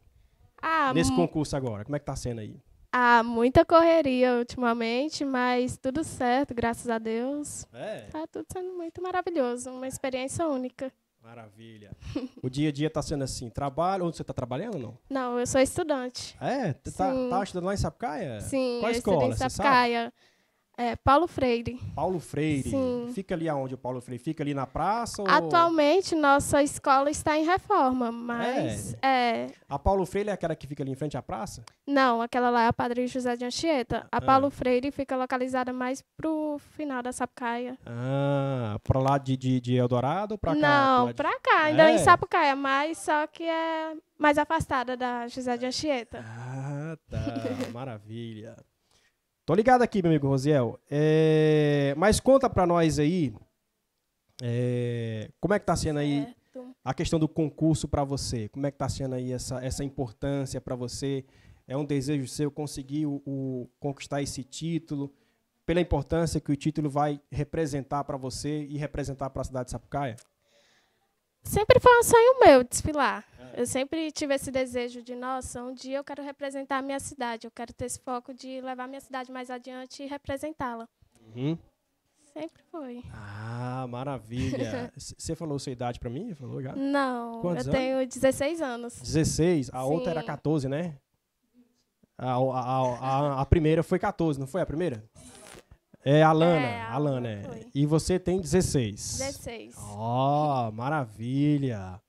Ah, Nesse concurso agora, como é que tá sendo aí? Ah, muita correria ultimamente, mas tudo certo, graças a Deus. É. Tá tudo sendo muito maravilhoso, uma experiência única. Maravilha. O dia a dia está sendo assim, trabalho, onde você está trabalhando ou não? Não, eu sou estudante. É? Tá, tá estudando lá em Sapucaia? Sim, Qual eu escola, estudei em Sapucaia. Você sabe? É, Paulo Freire. Paulo Freire. Sim. Fica ali aonde o Paulo Freire? Fica ali na praça? Ou... Atualmente, nossa escola está em reforma, mas... É. é. A Paulo Freire é aquela que fica ali em frente à praça? Não, aquela lá é a Padre José de Anchieta. A ah. Paulo Freire fica localizada mais pro final da Sapucaia. Ah, para lá de, de, de Eldorado ou para cá? Não, para de... cá, ainda é. em Sapucaia, mas só que é mais afastada da José de Anchieta. Ah, tá. Maravilha. Tô ligado aqui, meu amigo Rosiel. É... Mas conta para nós aí é... como é que tá sendo aí certo. a questão do concurso para você. Como é que tá sendo aí essa, essa importância para você? É um desejo seu conseguir o, o, conquistar esse título pela importância que o título vai representar para você e representar para a cidade de Sapucaia? Sempre foi um sonho meu desfilar. Eu sempre tive esse desejo de, nossa, um dia eu quero representar a minha cidade, eu quero ter esse foco de levar a minha cidade mais adiante e representá-la. Uhum. Sempre foi. Ah, maravilha. Você falou sua idade para mim? Falou já? Não, Quantos eu anos? tenho 16 anos. 16? A Sim. outra era 14, né? A, a, a, a, primeira foi 14, não foi a primeira? É a Lana, é, a Lana. É. E você tem 16. 16. Ó, oh, maravilha.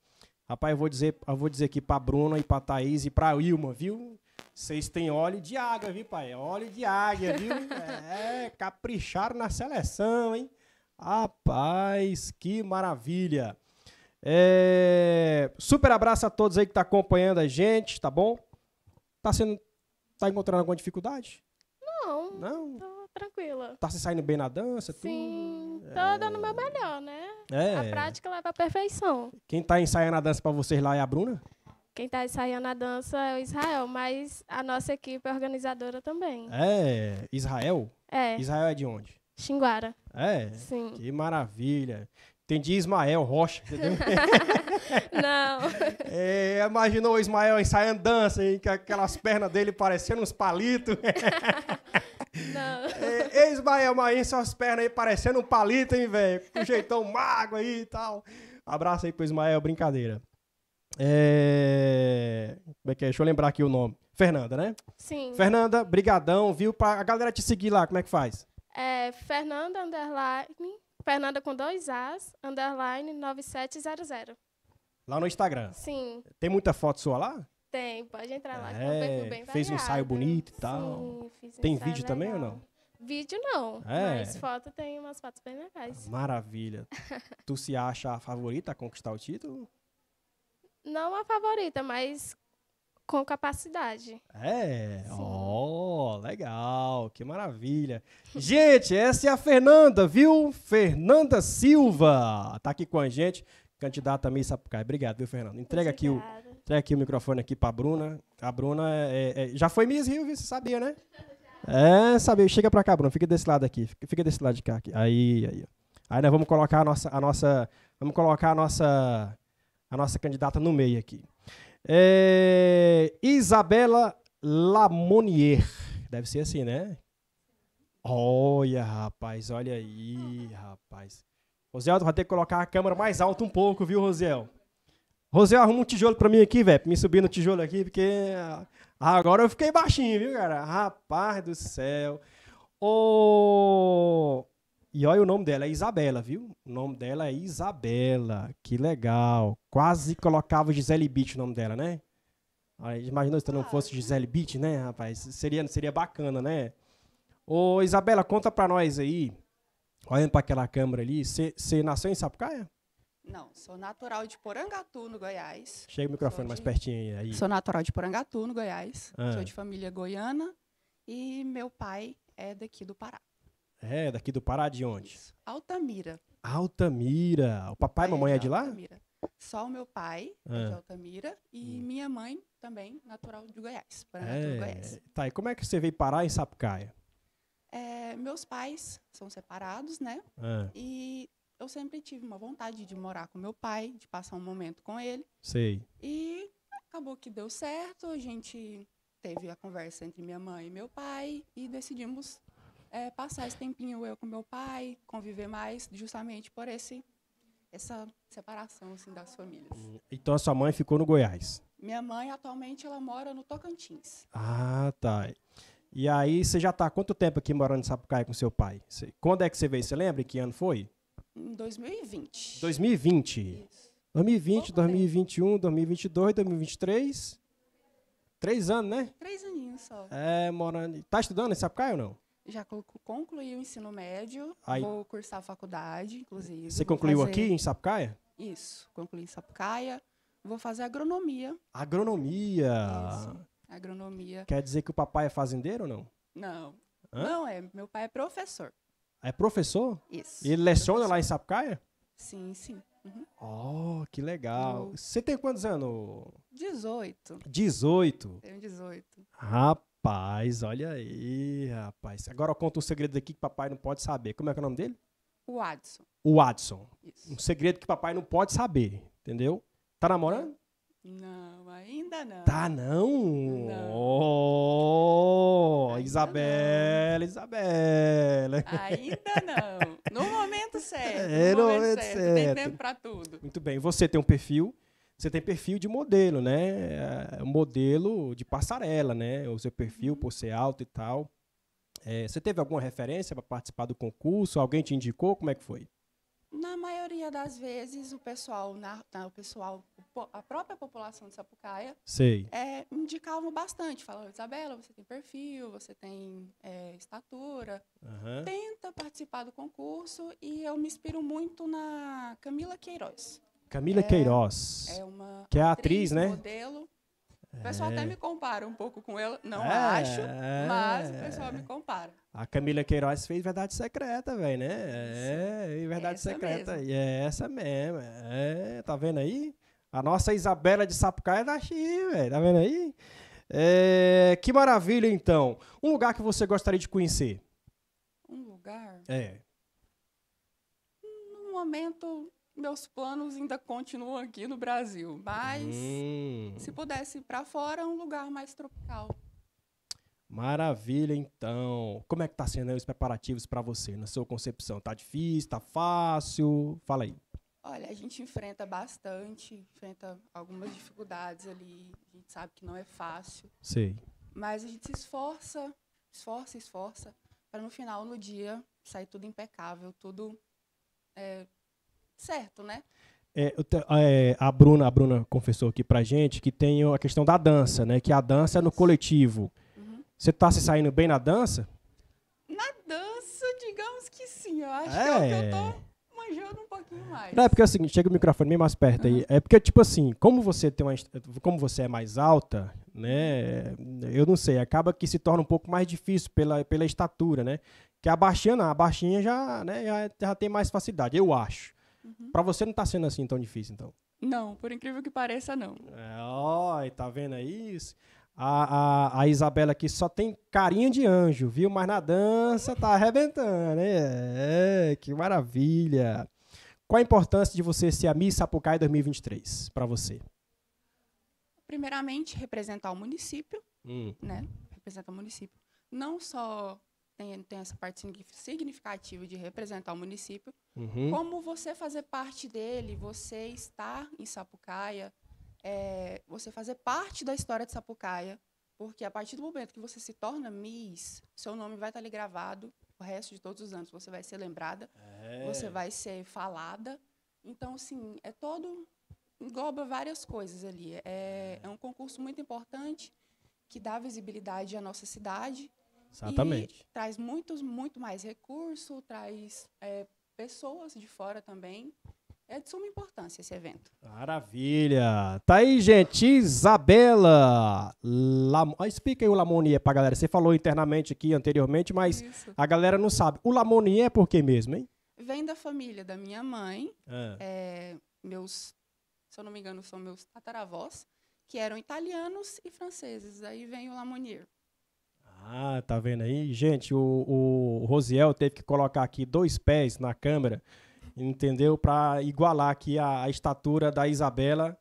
Rapaz, eu vou dizer, eu vou dizer aqui pra Bruna e pra Thaís e pra Ilma, viu? Vocês têm óleo de águia, viu, pai? Óleo de águia, viu? É, capricharam na seleção, hein? Rapaz, que maravilha! É, super abraço a todos aí que tá acompanhando a gente, tá bom? Tá sendo. Tá encontrando alguma dificuldade? Não. Não? Tô tranquila. Tá se saindo bem na dança? Sim, tudo? tô é... dando o meu melhor, né? É. A prática leva à perfeição. Quem está ensaiando a dança para vocês lá é a Bruna? Quem está ensaiando a dança é o Israel, mas a nossa equipe é organizadora também. É, Israel? É. Israel é de onde? Xinguara. É? Sim. Que maravilha. Entendi Ismael Rocha, entendeu? Não. É, imaginou o Ismael ensaiando dança, hein, com aquelas pernas dele parecendo uns palitos. Não. É, Ismael Maim, suas pernas aí parecendo um palito, hein, velho? Com jeitão mago aí e tal. Abraço aí pro Ismael, brincadeira. É... Como é que é? Deixa eu lembrar aqui o nome. Fernanda, né? Sim. Fernanda, brigadão, viu? Pra a galera te seguir lá, como é que faz? É, Fernanda, underline, Fernanda com dois As, underline 9700. Lá no Instagram? Sim. Tem muita foto sua lá? Tem, pode entrar lá. É, bem fez um ensaio bonito e tal. Sim, fiz um Tem vídeo legal. também ou não? Vídeo não, é. mas foto tem umas fotos bem legais. Maravilha. tu se acha a favorita a conquistar o título? Não a favorita, mas com capacidade. É, ó, oh, legal, que maravilha. gente, essa é a Fernanda, viu? Fernanda Silva, tá aqui com a gente, candidata a Miss Sapucaí. Obrigado, viu, Fernanda? Entrega Obrigada. aqui o aqui o microfone aqui para a Bruna. A Bruna é, é, é, já foi Miss Rio, você sabia, né? É, sabia. Chega para cá, Bruna. Fica desse lado aqui. Fica desse lado de cá. Aqui. Aí, aí. Aí nós vamos colocar a nossa, a nossa, vamos colocar a nossa, a nossa candidata no meio aqui. É, Isabela Lamonier. Deve ser assim, né? Olha, rapaz, olha aí, rapaz. Rosiel, vai ter que colocar a câmera mais alta um pouco, viu, Rosiel? Rosé, arruma um tijolo pra mim aqui, velho. Pra mim subir no tijolo aqui, porque ah, agora eu fiquei baixinho, viu, cara? Rapaz do céu. Ô. E olha o nome dela, é Isabela, viu? O nome dela é Isabela. Que legal. Quase colocava Gisele Beach o nome dela, né? Ah, Imagina se não ah, fosse é. Gisele Beach, né, rapaz? Seria, seria bacana, né? Ô, Isabela, conta pra nós aí, olhando pra aquela câmera ali, você nasceu em Sapucaia? Não, sou natural de Porangatu, no Goiás. Chega o microfone de... mais pertinho aí. Sou natural de Porangatu, no Goiás. Ah. Sou de família goiana e meu pai é daqui do Pará. É, daqui do Pará de onde? Isso. Altamira. Altamira. O papai e mamãe é de lá? Altamira. Só o meu pai ah. é de ah. Altamira e hum. minha mãe também, natural de Goiás, Porangatu, é. Goiás. Tá, e como é que você veio parar em Sapucaia? É, meus pais são separados, né? Ah. E eu sempre tive uma vontade de morar com meu pai, de passar um momento com ele. Sei. E acabou que deu certo, a gente teve a conversa entre minha mãe e meu pai e decidimos é, passar esse tempinho eu com meu pai, conviver mais, justamente por esse essa separação assim das famílias. Hum, então a sua mãe ficou no Goiás? Minha mãe atualmente ela mora no Tocantins. Ah, tá. E aí você já está há quanto tempo aqui morando em Sapucaí com seu pai? Quando é que você veio? Você lembra que ano foi? Em 2020. 2020. Isso. 2020, Pouco 2021, tempo. 2022, 2023. Três anos, né? Três aninhos só. É, morando. Tá estudando em Sapucaia ou não? Já concluí o ensino médio. Aí. Vou cursar a faculdade, inclusive. Você concluiu fazer... aqui em Sapucaia? Isso, concluí em Sapucaia. Vou fazer agronomia. Agronomia! Isso, agronomia. Quer dizer que o papai é fazendeiro ou não? Não. Hã? Não é. Meu pai é professor. É professor? Isso. Ele leciona professor. lá em Sapucaia? Sim, sim. Uhum. Oh, que legal. Uhum. Você tem quantos anos? 18. 18? Tenho 18. Rapaz, olha aí, rapaz. Agora eu conto um segredo aqui que papai não pode saber. Como é que é o nome dele? O Adson. O Adson. Isso. Um segredo que papai não pode saber, entendeu? Tá namorando? Não, ainda não. Tá não? não. Oh, ainda Isabela, não. Isabela. Ainda não. No momento certo. É, no momento certo. certo. Tem tempo pra tudo. Muito bem. Você tem um perfil? Você tem perfil de modelo, né? É, modelo de passarela, né? O seu perfil uhum. por ser alto e tal. É, você teve alguma referência para participar do concurso? Alguém te indicou? Como é que foi? Na maioria das vezes, o pessoal, na, na, o pessoal, a própria população de Sapucaia Sei. É, indicavam bastante. Falavam, Isabela, você tem perfil, você tem é, estatura. Uhum. Tenta participar do concurso e eu me inspiro muito na Camila Queiroz. Camila é, Queiroz. É uma que é atriz, é atriz né? modelo. O pessoal é. até me compara um pouco com ela, não é, acho, mas o é. pessoal me compara. A Camila Queiroz fez Verdade Secreta, velho, né? É, Verdade essa Secreta. E é essa mesmo. É, tá vendo aí? A nossa Isabela de Sapucaia é da X, velho, tá vendo aí? É, que maravilha, então. Um lugar que você gostaria de conhecer? Um lugar? É. No momento, meus planos ainda continuam aqui no Brasil, mas hum. se pudesse ir para fora, um lugar mais tropical. Maravilha, então. Como é que tá sendo aí os preparativos para você, na sua concepção? Tá difícil, tá fácil? Fala aí. Olha, a gente enfrenta bastante, enfrenta algumas dificuldades ali. A gente sabe que não é fácil. Sei. Mas a gente se esforça, esforça, esforça, para no final, no dia, sair tudo impecável, tudo é, certo, né? É, é, a Bruna, a Bruna confessou aqui pra gente que tem a questão da dança, né? Que a dança é no coletivo. Uhum. Você tá se saindo bem na dança? Na dança, digamos que sim. Eu acho é. que é o que eu é. tô manjando um pouquinho mais. Não, é porque é seguinte chega o microfone bem mais perto uhum. aí. É porque, tipo assim, como você tem uma, Como você é mais alta, né? Eu não sei, acaba que se torna um pouco mais difícil pela, pela estatura, né? Que a baixinha não, a baixinha já, né, já, já tem mais facilidade, eu acho. Uhum. Para você não tá sendo assim tão difícil, então? Não, por incrível que pareça, não. É, ó, tá vendo aí? A, a, a Isabela aqui só tem carinha de anjo, viu? Mas na dança tá arrebentando, né? É, que maravilha. Qual a importância de você ser a Miss Sapucaí 2023 para você? Primeiramente, representar o município, hum. né? Representar o município. Não só tem, tem essa parte significativa de representar o município, uhum. como você fazer parte dele, você estar em Sapucaia, é, você fazer parte da história de Sapucaia, porque a partir do momento que você se torna Miss, seu nome vai estar ali gravado o resto de todos os anos. Você vai ser lembrada, é. você vai ser falada. Então, assim, é todo. engloba várias coisas ali. É, é. é um concurso muito importante que dá visibilidade à nossa cidade Exatamente. E traz muitos, muito mais recurso, traz é, pessoas de fora também. É de suma importância esse evento. Maravilha! Tá aí, gente. Isabela! Lam... Ah, explica aí o Lamonier pra galera. Você falou internamente aqui anteriormente, mas Isso. a galera não sabe. O Lamonier é por quê mesmo, hein? Vem da família da minha mãe. É, é meus, se eu não me engano, são meus tataravós, que eram italianos e franceses. Aí vem o Lamonier. Ah, tá vendo aí? Gente, o, o Rosiel teve que colocar aqui dois pés na câmera, entendeu? Para igualar aqui a, a, estatura da Isabela.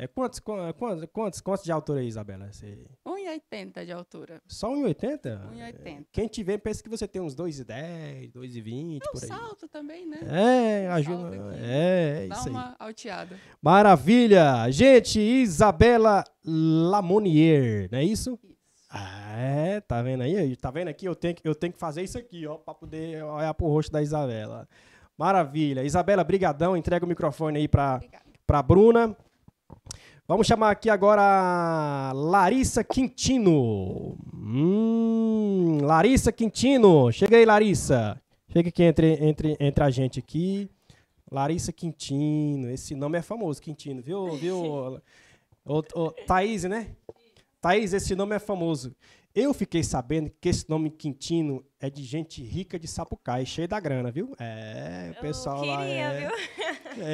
É, quantos, quantos, quantos, quantos de altura é, Isabela? Você... 1,80 de altura. Só 1,80? 1,80. Quem te vê pensa que você tem uns 2,10, 2,20, por aí. salto também, né? É, ajuda. É, é Dá isso Dá uma aí. alteada. Maravilha! Gente, Isabela Lamonier, não é isso? Isso. Ah, é, tá vendo aí? Tá vendo aqui? Eu tenho que, eu tenho que fazer isso aqui, ó, pra poder olhar pro rosto da Isabela. Maravilha. Isabela, brigadão. Entrega o microfone aí pra, pra Bruna. Vamos chamar aqui agora a Larissa Quintino. Hum, Larissa Quintino. Chega aí, Larissa. Chega aqui entre, entre, entre a gente aqui. Larissa Quintino. Esse nome é famoso, Quintino, viu? viu? Ô, Thaís, né? Thaís, esse nome é famoso. Eu fiquei sabendo que esse nome Quintino é de gente rica de Sapucaí, cheio da grana, viu? É, o pessoal Eu queria, lá é... viu?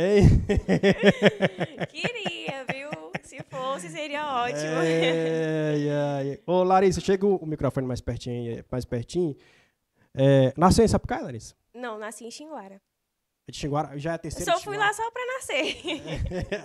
É. queria, viu? Se fosse, seria ótimo. É, é, é. Ô, Larissa, chega o microfone mais pertinho. Mais pertinho. É, nasceu em Sapucaí, Larissa? Não, nasci em Xinguara. A gente chegou, já é a terceira. Só fui lá só pra nascer.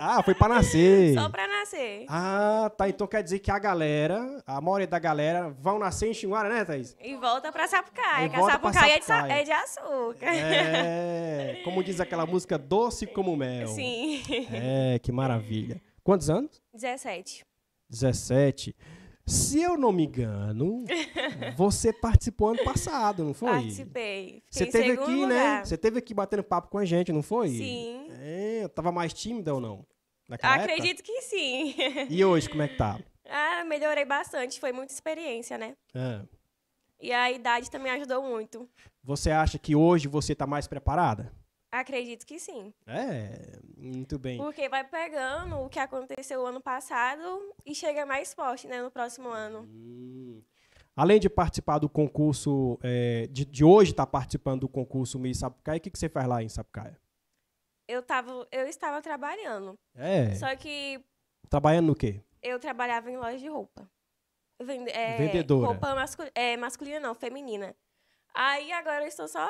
ah, foi pra nascer. Só pra nascer. Ah, tá. Então quer dizer que a galera, a maioria da galera, vão nascer em Xinguara, né, Thaís? E volta pra Sapucaia, que a Sapucaia, É, de, é de açúcar. É, como diz aquela música, doce como mel. Sim. É, que maravilha. Quantos anos? 17. 17. Se eu não me engano, você participou ano passado, não foi? Participei. Fiquei você teve aqui, né? lugar. né? Você teve aqui batendo papo com a gente, não foi? Sim. É, eu tava mais tímida ou não? Naquela Acredito época? que sim. E hoje, como é que tá? Ah, melhorei bastante. Foi muita experiência, né? É. E a idade também ajudou muito. Você acha que hoje você tá mais preparada? Acredito que sim. É, muito bem. Porque vai pegando o que aconteceu ano passado e chega mais forte né, no próximo ano. Hum. Além de participar do concurso, é, de, de, hoje estar tá participando do concurso Miss Sapucaia, o que, que você faz lá em Sapucaia? Eu, tava, eu estava trabalhando. É. Só que. Trabalhando no quê? Eu trabalhava em loja de roupa. Vende, é, Vendedora. Roupa mascul é, masculina, não, feminina. Aí agora eu estou só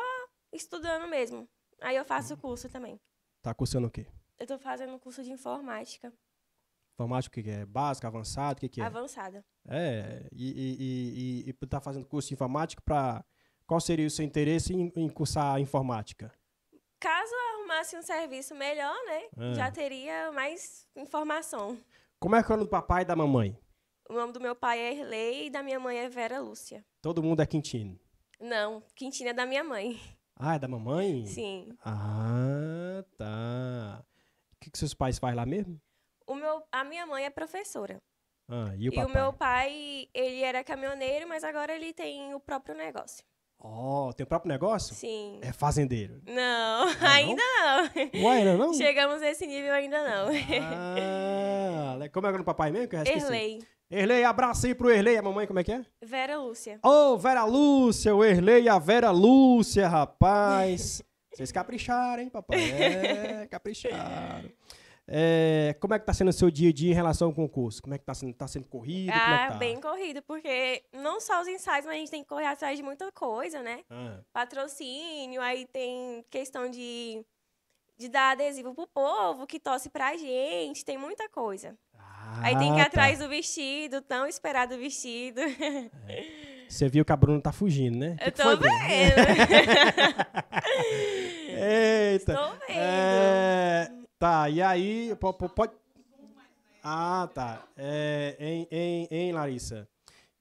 estudando mesmo. Aí eu faço o curso também. Tá cursando o quê? Eu tô fazendo um curso de informática. Informática o que, que é? Básica, avançada, o que, que é? Avançada. É, e, e, e, e tá fazendo curso de informática para Qual seria o seu interesse em, em cursar informática? Caso arrumasse um serviço melhor, né? É. Já teria mais informação. Como é que é o nome do papai e da mamãe? O nome do meu pai é Erlei e da minha mãe é Vera Lúcia. Todo mundo é Quintino? Não, Quintino é da minha mãe. Ah, é da mamãe? Sim. Ah, tá. O que, que seus pais fazem lá mesmo? O meu, a minha mãe é professora. Ah, e o, e o meu pai, ele era caminhoneiro, mas agora ele tem o próprio negócio. Oh, tem o próprio negócio? Sim. É fazendeiro? Não, não é ainda não. Não? Uai, ainda não? Chegamos nesse nível ainda não. Ah, como é que é nome o papai mesmo? Que eu Erlei. Erlei, abraço aí pro Erlei. A mamãe, como é que é? Vera Lúcia. Ô, oh, Vera Lúcia, o Erlei e a Vera Lúcia, rapaz. Vocês capricharam, hein, papai? É, capricharam. É, como é que tá sendo o seu dia a dia em relação ao concurso? Como é que tá sendo? Tá sendo corrido? É ah, é tá? bem corrido, porque não só os ensaios, mas a gente tem que correr atrás de muita coisa, né? Ah. Patrocínio, aí tem questão de, de dar adesivo pro povo que torce pra gente, tem muita coisa. Ah, Aí tem que ir ah, tá. atrás do vestido, tão esperado vestido. É. Você viu que a Bruna tá fugindo, né? Eu que tô que vendo. Eita. Estou vendo. É, tá, e aí... Pode... Ah, tá. É, em, em, em Larissa.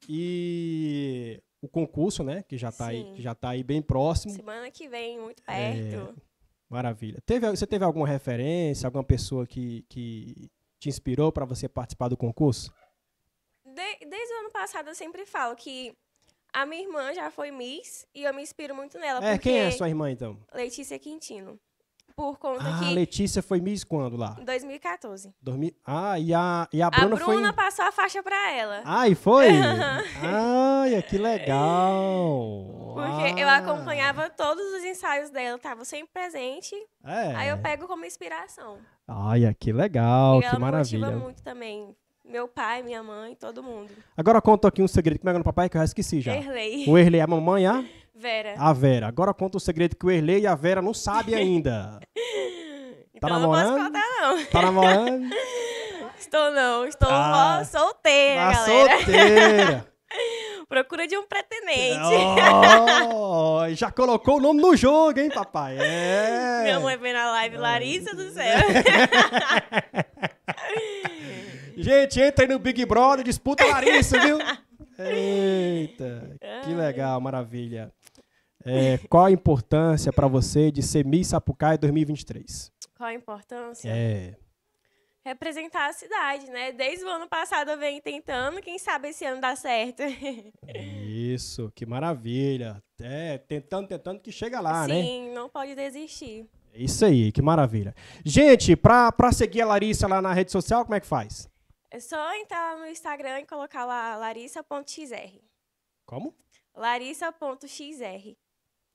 E o concurso, né? Que já está aí, que já tá aí bem próximo. Semana que vem, muito é, perto. É, maravilha. Teve, você teve alguma referência, alguma pessoa que, que te inspirou para você participar do concurso? De, desde o ano passado eu sempre falo que a minha irmã já foi Miss e eu me inspiro muito nela. É, quem é sua irmã então? Letícia Quintino por conta ah, que. A Letícia foi Miss quando lá? 2014. 2000... Ah, e a, e a Bruna foi. A Bruna passou a faixa pra ela. Ah, e foi? Ai, que legal! Porque ah. eu acompanhava todos os ensaios dela, tava sempre presente. É. Aí eu pego como inspiração. Ai, é, que legal, e ela que maravilha. Motiva muito também. Meu pai, minha mãe, todo mundo. Agora conta aqui um segredo é que é me no papai que eu já esqueci já. Erlei. O Erlei, a mamãe, a. Vera. A Vera. Agora conta o segredo que o Erlei e a Vera não sabem ainda. então tá namorando? não posso contar, não. Tá namorando? estou não, estou ah, solteira, tá galera. solteira. Procura de um pretendente. Oh, já colocou o nome no jogo, hein, papai? É. Minha mãe vem na live, Larissa do céu. Gente, entra aí no Big Brother, disputa Larissa, viu? Eita, que legal, maravilha. É, qual a importância para você de ser Miss Sapucaí 2023? Qual a importância? É. Representar a cidade, né? Desde o ano passado eu venho tentando, quem sabe esse ano dá certo. Isso, que maravilha. É, tentando, tentando que chega lá, Sim, né? Sim, não pode desistir. É isso aí, que maravilha. Gente, pra, pra seguir a Larissa lá na rede social, como é que faz? É só entrar no Instagram e colocar lá larissa.xr. Como? larissa.xr.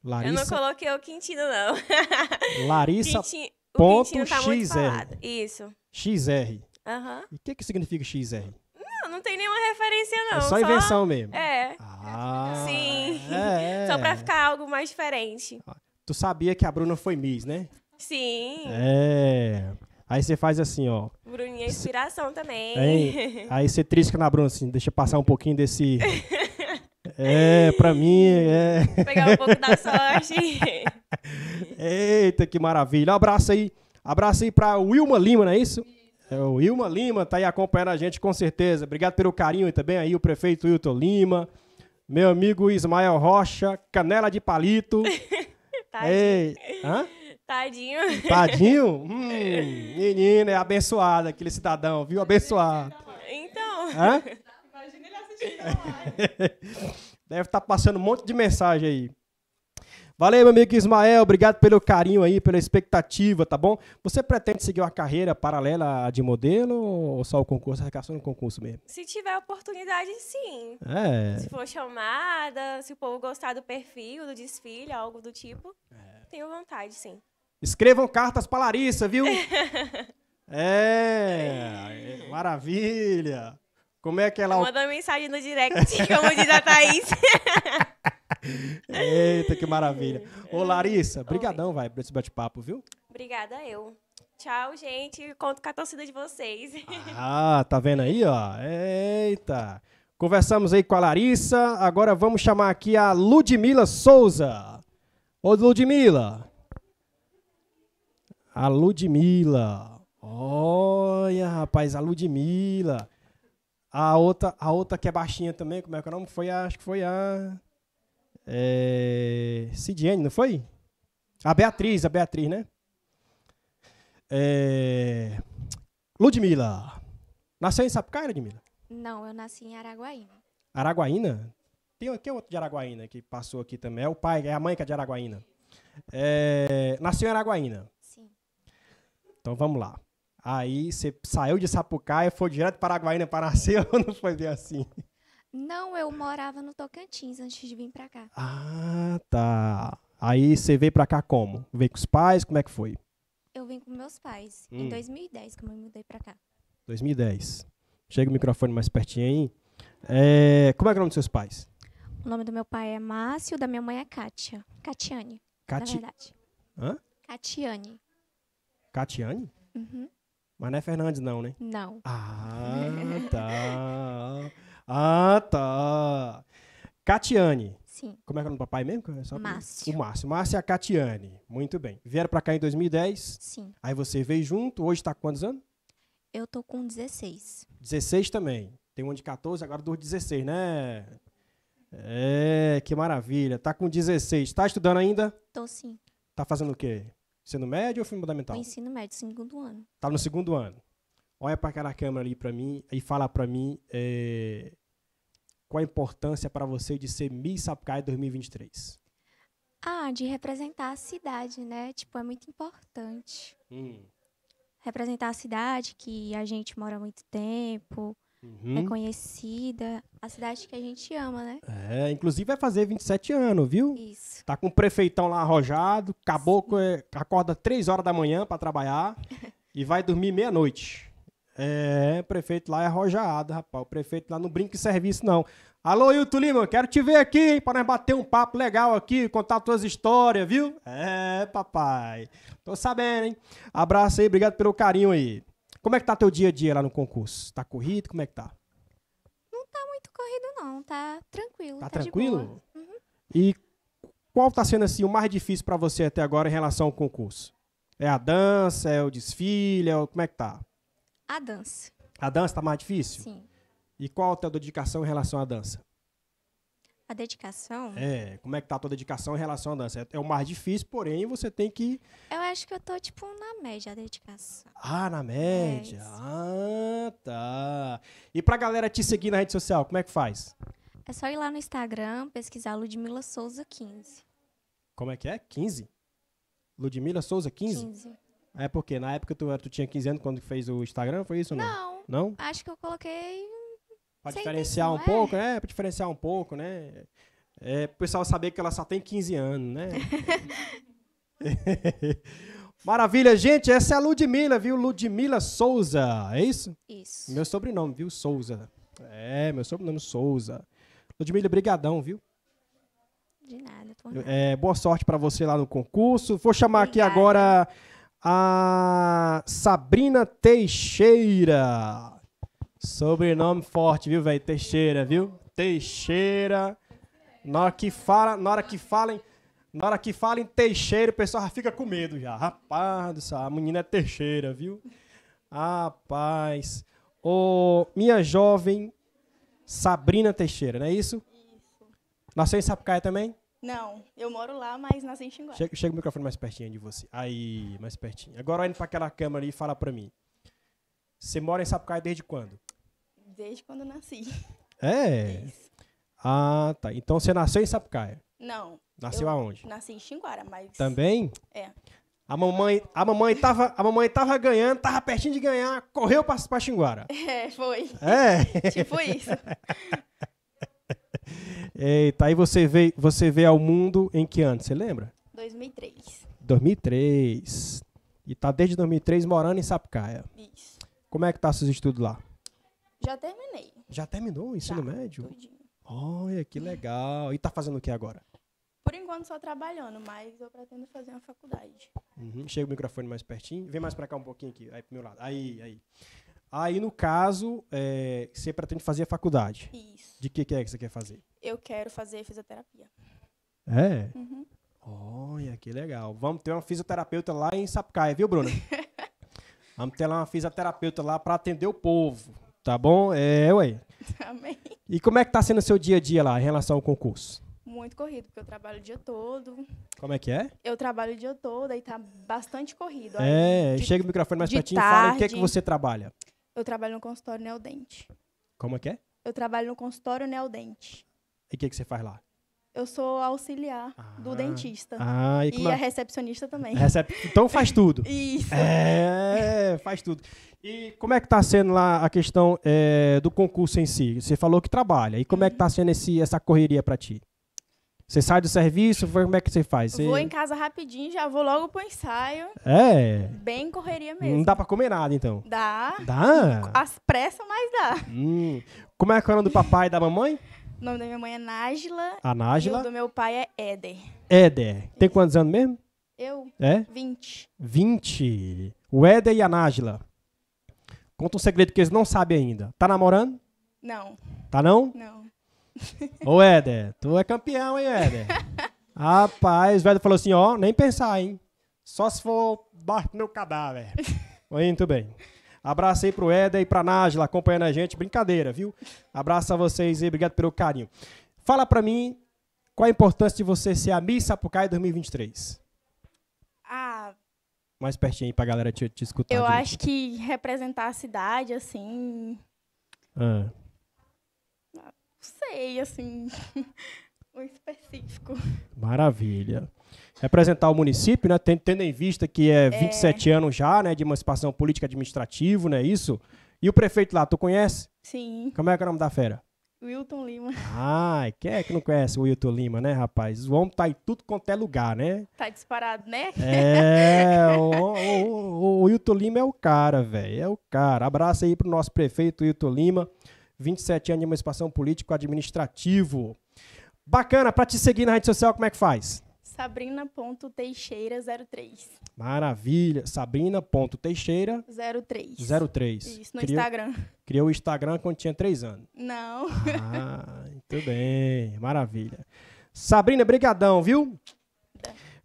Larissa... Eu não coloquei o Quintino, não. Larissa. Quintin... Ponto Quintino tá XR. Isso. XR. Uhum. E o que, que significa XR? Não, não tem nenhuma referência, não. É só, só... invenção mesmo. É. Ah, Sim. É. Só pra ficar algo mais diferente. Tu sabia que a Bruna foi Miss, né? Sim. É. Aí você faz assim, ó. Bruninha é inspiração também. Aí, aí você trisca na Bruna, assim, deixa passar um pouquinho desse. É, pra mim, é. Pegar um pouco da sorte. Eita, que maravilha. Um abraço aí. Abraço aí pra Wilma Lima, não é isso? É, o Wilma Lima tá aí acompanhando a gente com certeza. Obrigado pelo carinho e também aí o prefeito Wilton Lima. Meu amigo Ismael Rocha, Canela de Palito. Tadinho. hã? Tadinho. Tadinho? Hum, é abençoado aquele cidadão, viu? Abençoado. Então. Hã? Imagina ele assistindo. Deve estar tá passando um monte de mensagem aí. Valeu, meu amigo Ismael, obrigado pelo carinho aí, pela expectativa, tá bom? Você pretende seguir uma carreira paralela de modelo ou só o concurso, tá a no concurso mesmo? Se tiver oportunidade, sim. É. Se for chamada, se o povo gostar do perfil, do desfile, algo do tipo, é. tenho vontade, sim. Escrevam cartas para Larissa, viu? É. é, maravilha. Como é que ela. Manda mensagem no direct, como diz a Thaís. Eita, que maravilha. Ô, Larissa, brigadão, Oi. vai, por esse bate-papo, viu? Obrigada, eu. Tchau, gente. Conto com a torcida de vocês. Ah, tá vendo aí, ó? Eita. Conversamos aí com a Larissa. Agora vamos chamar aqui a Ludmila Souza. Ô, Ludmila. A Ludmila. Olha, rapaz, a Ludmila. A outra, a outra que é baixinha também, como é que é o nome? Foi a, acho que foi a. É, Cidiane, não foi? A Beatriz, a Beatriz, né? É, Ludmila. Nasceu em Sapucaí, Ludmila? Não, eu nasci em Araguaína. Araguaína? Tem, aqui outro de Araguaína que passou aqui também. É o pai, é a mãe que é de Araguaína. É, nasceu em Araguaína. Sim. Então vamos lá. Aí você saiu de Sapucaia, foi direto para Paraguaína para nascer ou não foi bem assim? Não, eu morava no Tocantins antes de vir para cá. Ah, tá. Aí você veio para cá como? Veio com os pais? Como é que foi? Eu vim com meus pais hum. em 2010, que eu me mudei para cá. 2010. Chega o microfone mais pertinho aí. É, como é, é, o nome dos seus pais? O nome do meu pai é Márcio, da minha mãe é Kátia. Katiane. Cati... na verdade. Hã? Katiane. Katiane? Uhum. Mas não é Fernandes, não, né? Não. Ah, tá. ah, tá. Catiane. Sim. Como é que é o nome do papai mesmo? Só Márcio. O Márcio. Márcio e a Catiane. Muito bem. Vieram pra cá em 2010? Sim. Aí você veio junto. Hoje tá com quantos anos? Eu tô com 16. 16 também. Tem um de 14, agora do 16, né? É, que maravilha. Tá com 16. Tá estudando ainda? Tô sim. Tá fazendo o quê? Ensino médio ou fundamental? O ensino médio, segundo ano. Estava tá no segundo ano. Olha para aquela câmera ali para mim e fala para mim é, qual a importância para você de ser Miss Sapucaí 2023. Ah, de representar a cidade, né? Tipo, é muito importante. Hum. Representar a cidade, que a gente mora há muito tempo, é uhum. É conhecida, a cidade que a gente ama, né? É, inclusive vai fazer 27 anos, viu? Isso. Tá com o prefeitão lá arrojado, caboclo é, acorda 3 horas da manhã para trabalhar e vai dormir meia-noite. É, o prefeito lá é arrojado, rapaz. O prefeito lá não brinca em serviço, não. Alô, Hilton Lima, quero te ver aqui, hein, para nós bater um papo legal aqui, contar tuas histórias, viu? É, papai. Tô sabendo, hein? Abraço aí, obrigado pelo carinho aí. Como é que tá teu dia a dia lá no concurso? Tá corrido? Como é que tá? Não tá muito corrido, não. Tá tranquilo. Tá, tá tranquilo? Uhum. E qual tá sendo assim o mais difícil para você até agora em relação ao concurso? É a dança, é o desfile, é o... como é que tá? A dança. A dança tá mais difícil? Sim. E qual a tua dedicação em relação à dança? A dedicação? É, como é que tá a tua dedicação em relação à dança? É, é o mais difícil, porém você tem que. Eu acho que eu tô, tipo, na média a dedicação. Ah, na média? É ah, tá. E pra galera te seguir na rede social, como é que faz? É só ir lá no Instagram, pesquisar Ludmila Souza 15. Como é que é? 15? Ludmila Souza 15? 15. É porque na época tu, tu tinha 15 anos quando fez o Instagram, foi isso ou não? Não. Não? Acho que eu coloquei Pra diferenciar um é? pouco, né? Pra diferenciar um pouco, né? É, pro pessoal saber que ela só tem 15 anos, né? Maravilha, gente. Essa é a Ludmilla, viu? Ludmilla Souza, é isso? Isso. Meu sobrenome, viu? Souza. É, meu sobrenome Souza. Ludmilla, brigadão, viu? De nada, tô É, boa sorte para você lá no concurso. Vou chamar Obrigada. aqui agora a Sabrina Teixeira. Sobrenome forte, viu, velho? Teixeira, viu? Teixeira. Na hora que fala, na hora que falem, na hora que falem Teixeira, o pessoal já fica com medo já. Rapaz essa a menina é Teixeira, viu? Rapaz. Ô, minha jovem Sabrina Teixeira, não é isso? Isso. Nasceu em Sapucaia também? Não, eu moro lá, mas nasci em Xinguá. Chega, chega o microfone mais pertinho de você. Aí, mais pertinho. Agora olha para aquela câmera ali e fala para mim. Você mora em Sapucaia desde quando? Desde quando eu nasci. É? Isso. Ah, tá. Então você nasceu em Sapucaia? Não. Nasceu aonde? Nasci em Xinguara, mas. Também? É. A mamãe, a mamãe tava, a mamãe tava ganhando, tava pertinho de ganhar, correu para pra Xinguara. É, foi. É. tipo isso. Eita, aí você veio, você veio ao mundo em que ano, você lembra? 2003. 2003. E tá desde 2003 morando em Sapucaia. Isso. Como é que tá seus estudos lá? Já terminei. Já terminou o ensino médio? Tudinho. Olha, que legal. E tá fazendo o que agora? Por enquanto só trabalhando, mas eu pretendo fazer uma faculdade. Uhum. Chega o microfone mais pertinho. Vem mais para cá um pouquinho aqui, aí pro meu lado. Aí, aí. Aí, no caso, é, você pretende fazer a faculdade. Isso. De que, que é que você quer fazer? Eu quero fazer fisioterapia. É? Uhum. Olha, que legal. Vamos ter uma fisioterapeuta lá em Sapucaia, viu, Bruno? Vamos ter lá uma fisioterapeuta lá para atender o povo. Tá bom? É, ué. Amém. E como é que tá sendo o seu dia a dia lá em relação ao concurso? Muito corrido, porque eu trabalho o dia todo. Como é que é? Eu trabalho o dia todo, aí tá bastante corrido. É, de, chega o microfone mais pertinho e fala o que, é que você trabalha. Eu trabalho no consultório Neodente. Como é que é? Eu trabalho no consultório Neodente. E o que, é que você faz lá? Eu sou auxiliar ah, do dentista. Ah, e, e a é? recepcionista também. Recep... Então faz tudo. Isso. É, faz tudo. E como é que está sendo lá a questão é, do concurso em si? Você falou que trabalha. E como é que está uhum. sendo esse, essa correria para ti? Você sai do serviço, como é que você faz? Você... Vou em casa rapidinho, já vou logo pro ensaio. É. Bem correria mesmo. Não dá pra comer nada, então? Dá. Dá? As pressas, mas dá. Hum. Como é que é o nome do papai e da mamãe? O nome da minha mãe é Nájila. A Nájila. E o do meu pai é Éder. Éder. Tem quantos anos mesmo? Eu? É? 20. 20. O Éder e a Nájila. Conta um segredo que eles não sabem ainda. Tá namorando? Não. Tá não? Não. Ô, Éder, tu é campeão, hein, Éder? Rapaz, o Éder falou assim, ó, nem pensar, hein? Só se for morte no cadáver. Muito bem. Abraço aí pro Éder e pra Nájila acompanhando a gente. Brincadeira, viu? Abraço a vocês e obrigado pelo carinho. Fala pra mim qual a importância de você ser a Miss Sapucaia 2023. Ah. Mais pertinho aí pra galera te, te escutar. Eu direito. acho que representar a cidade, assim. Ah. Não sei, assim. um específico. Maravilha representar o município, né? Tendo em vista que é 27 é... anos já, né? De emancipação política administrativa, não é isso? E o prefeito lá, tu conhece? Sim. Como é que é o nome da fera? Wilton Lima. Ai, quem é que não conhece o Wilton Lima, né, rapaz? O homem tá em tudo quanto é lugar, né? Tá disparado, né? É, o, o, o Wilton Lima é o cara, velho. É o cara. Abraço aí pro nosso prefeito Wilton Lima. 27 anos de emancipação político-administrativo. Bacana, para te seguir na rede social, como é que faz? Sabrina.teixeira03. Maravilha. Sabrina.teixeira. 03. 03. Isso, no criou, Instagram. Criou o Instagram quando tinha três anos. Não. Ah, tudo bem. Maravilha. Sabrina, brigadão, viu?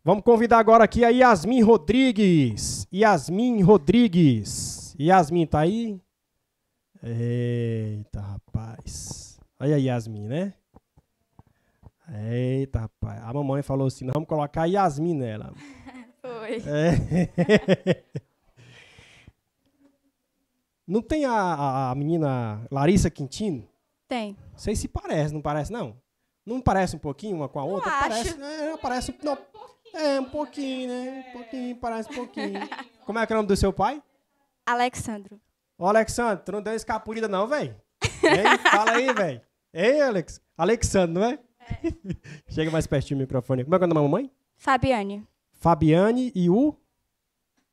Vamos convidar agora aqui a Yasmin Rodrigues. Yasmin Rodrigues. Yasmin, tá aí? Eita, rapaz. Olha a Yasmin, né? Eita, rapaz. A mamãe falou assim: nós vamos colocar Yasmin nela. Foi. É. Não tem a, a menina Larissa Quintino? Tem. Vocês se parecem, não parece, não? Não parece um pouquinho uma com a outra? Não parece, acho. É, parece não, é, um pouquinho, né? Um pouquinho, parece um pouquinho. Como é que é o nome do seu pai? Alexandro. Ô, Alexandro, tu não deu escapulida não, velho? fala aí, velho. Ei, Alex. Alexandro, não é? Chega mais pertinho o microfone. Como é que é o nome da mamãe? Fabiane. Fabiane e o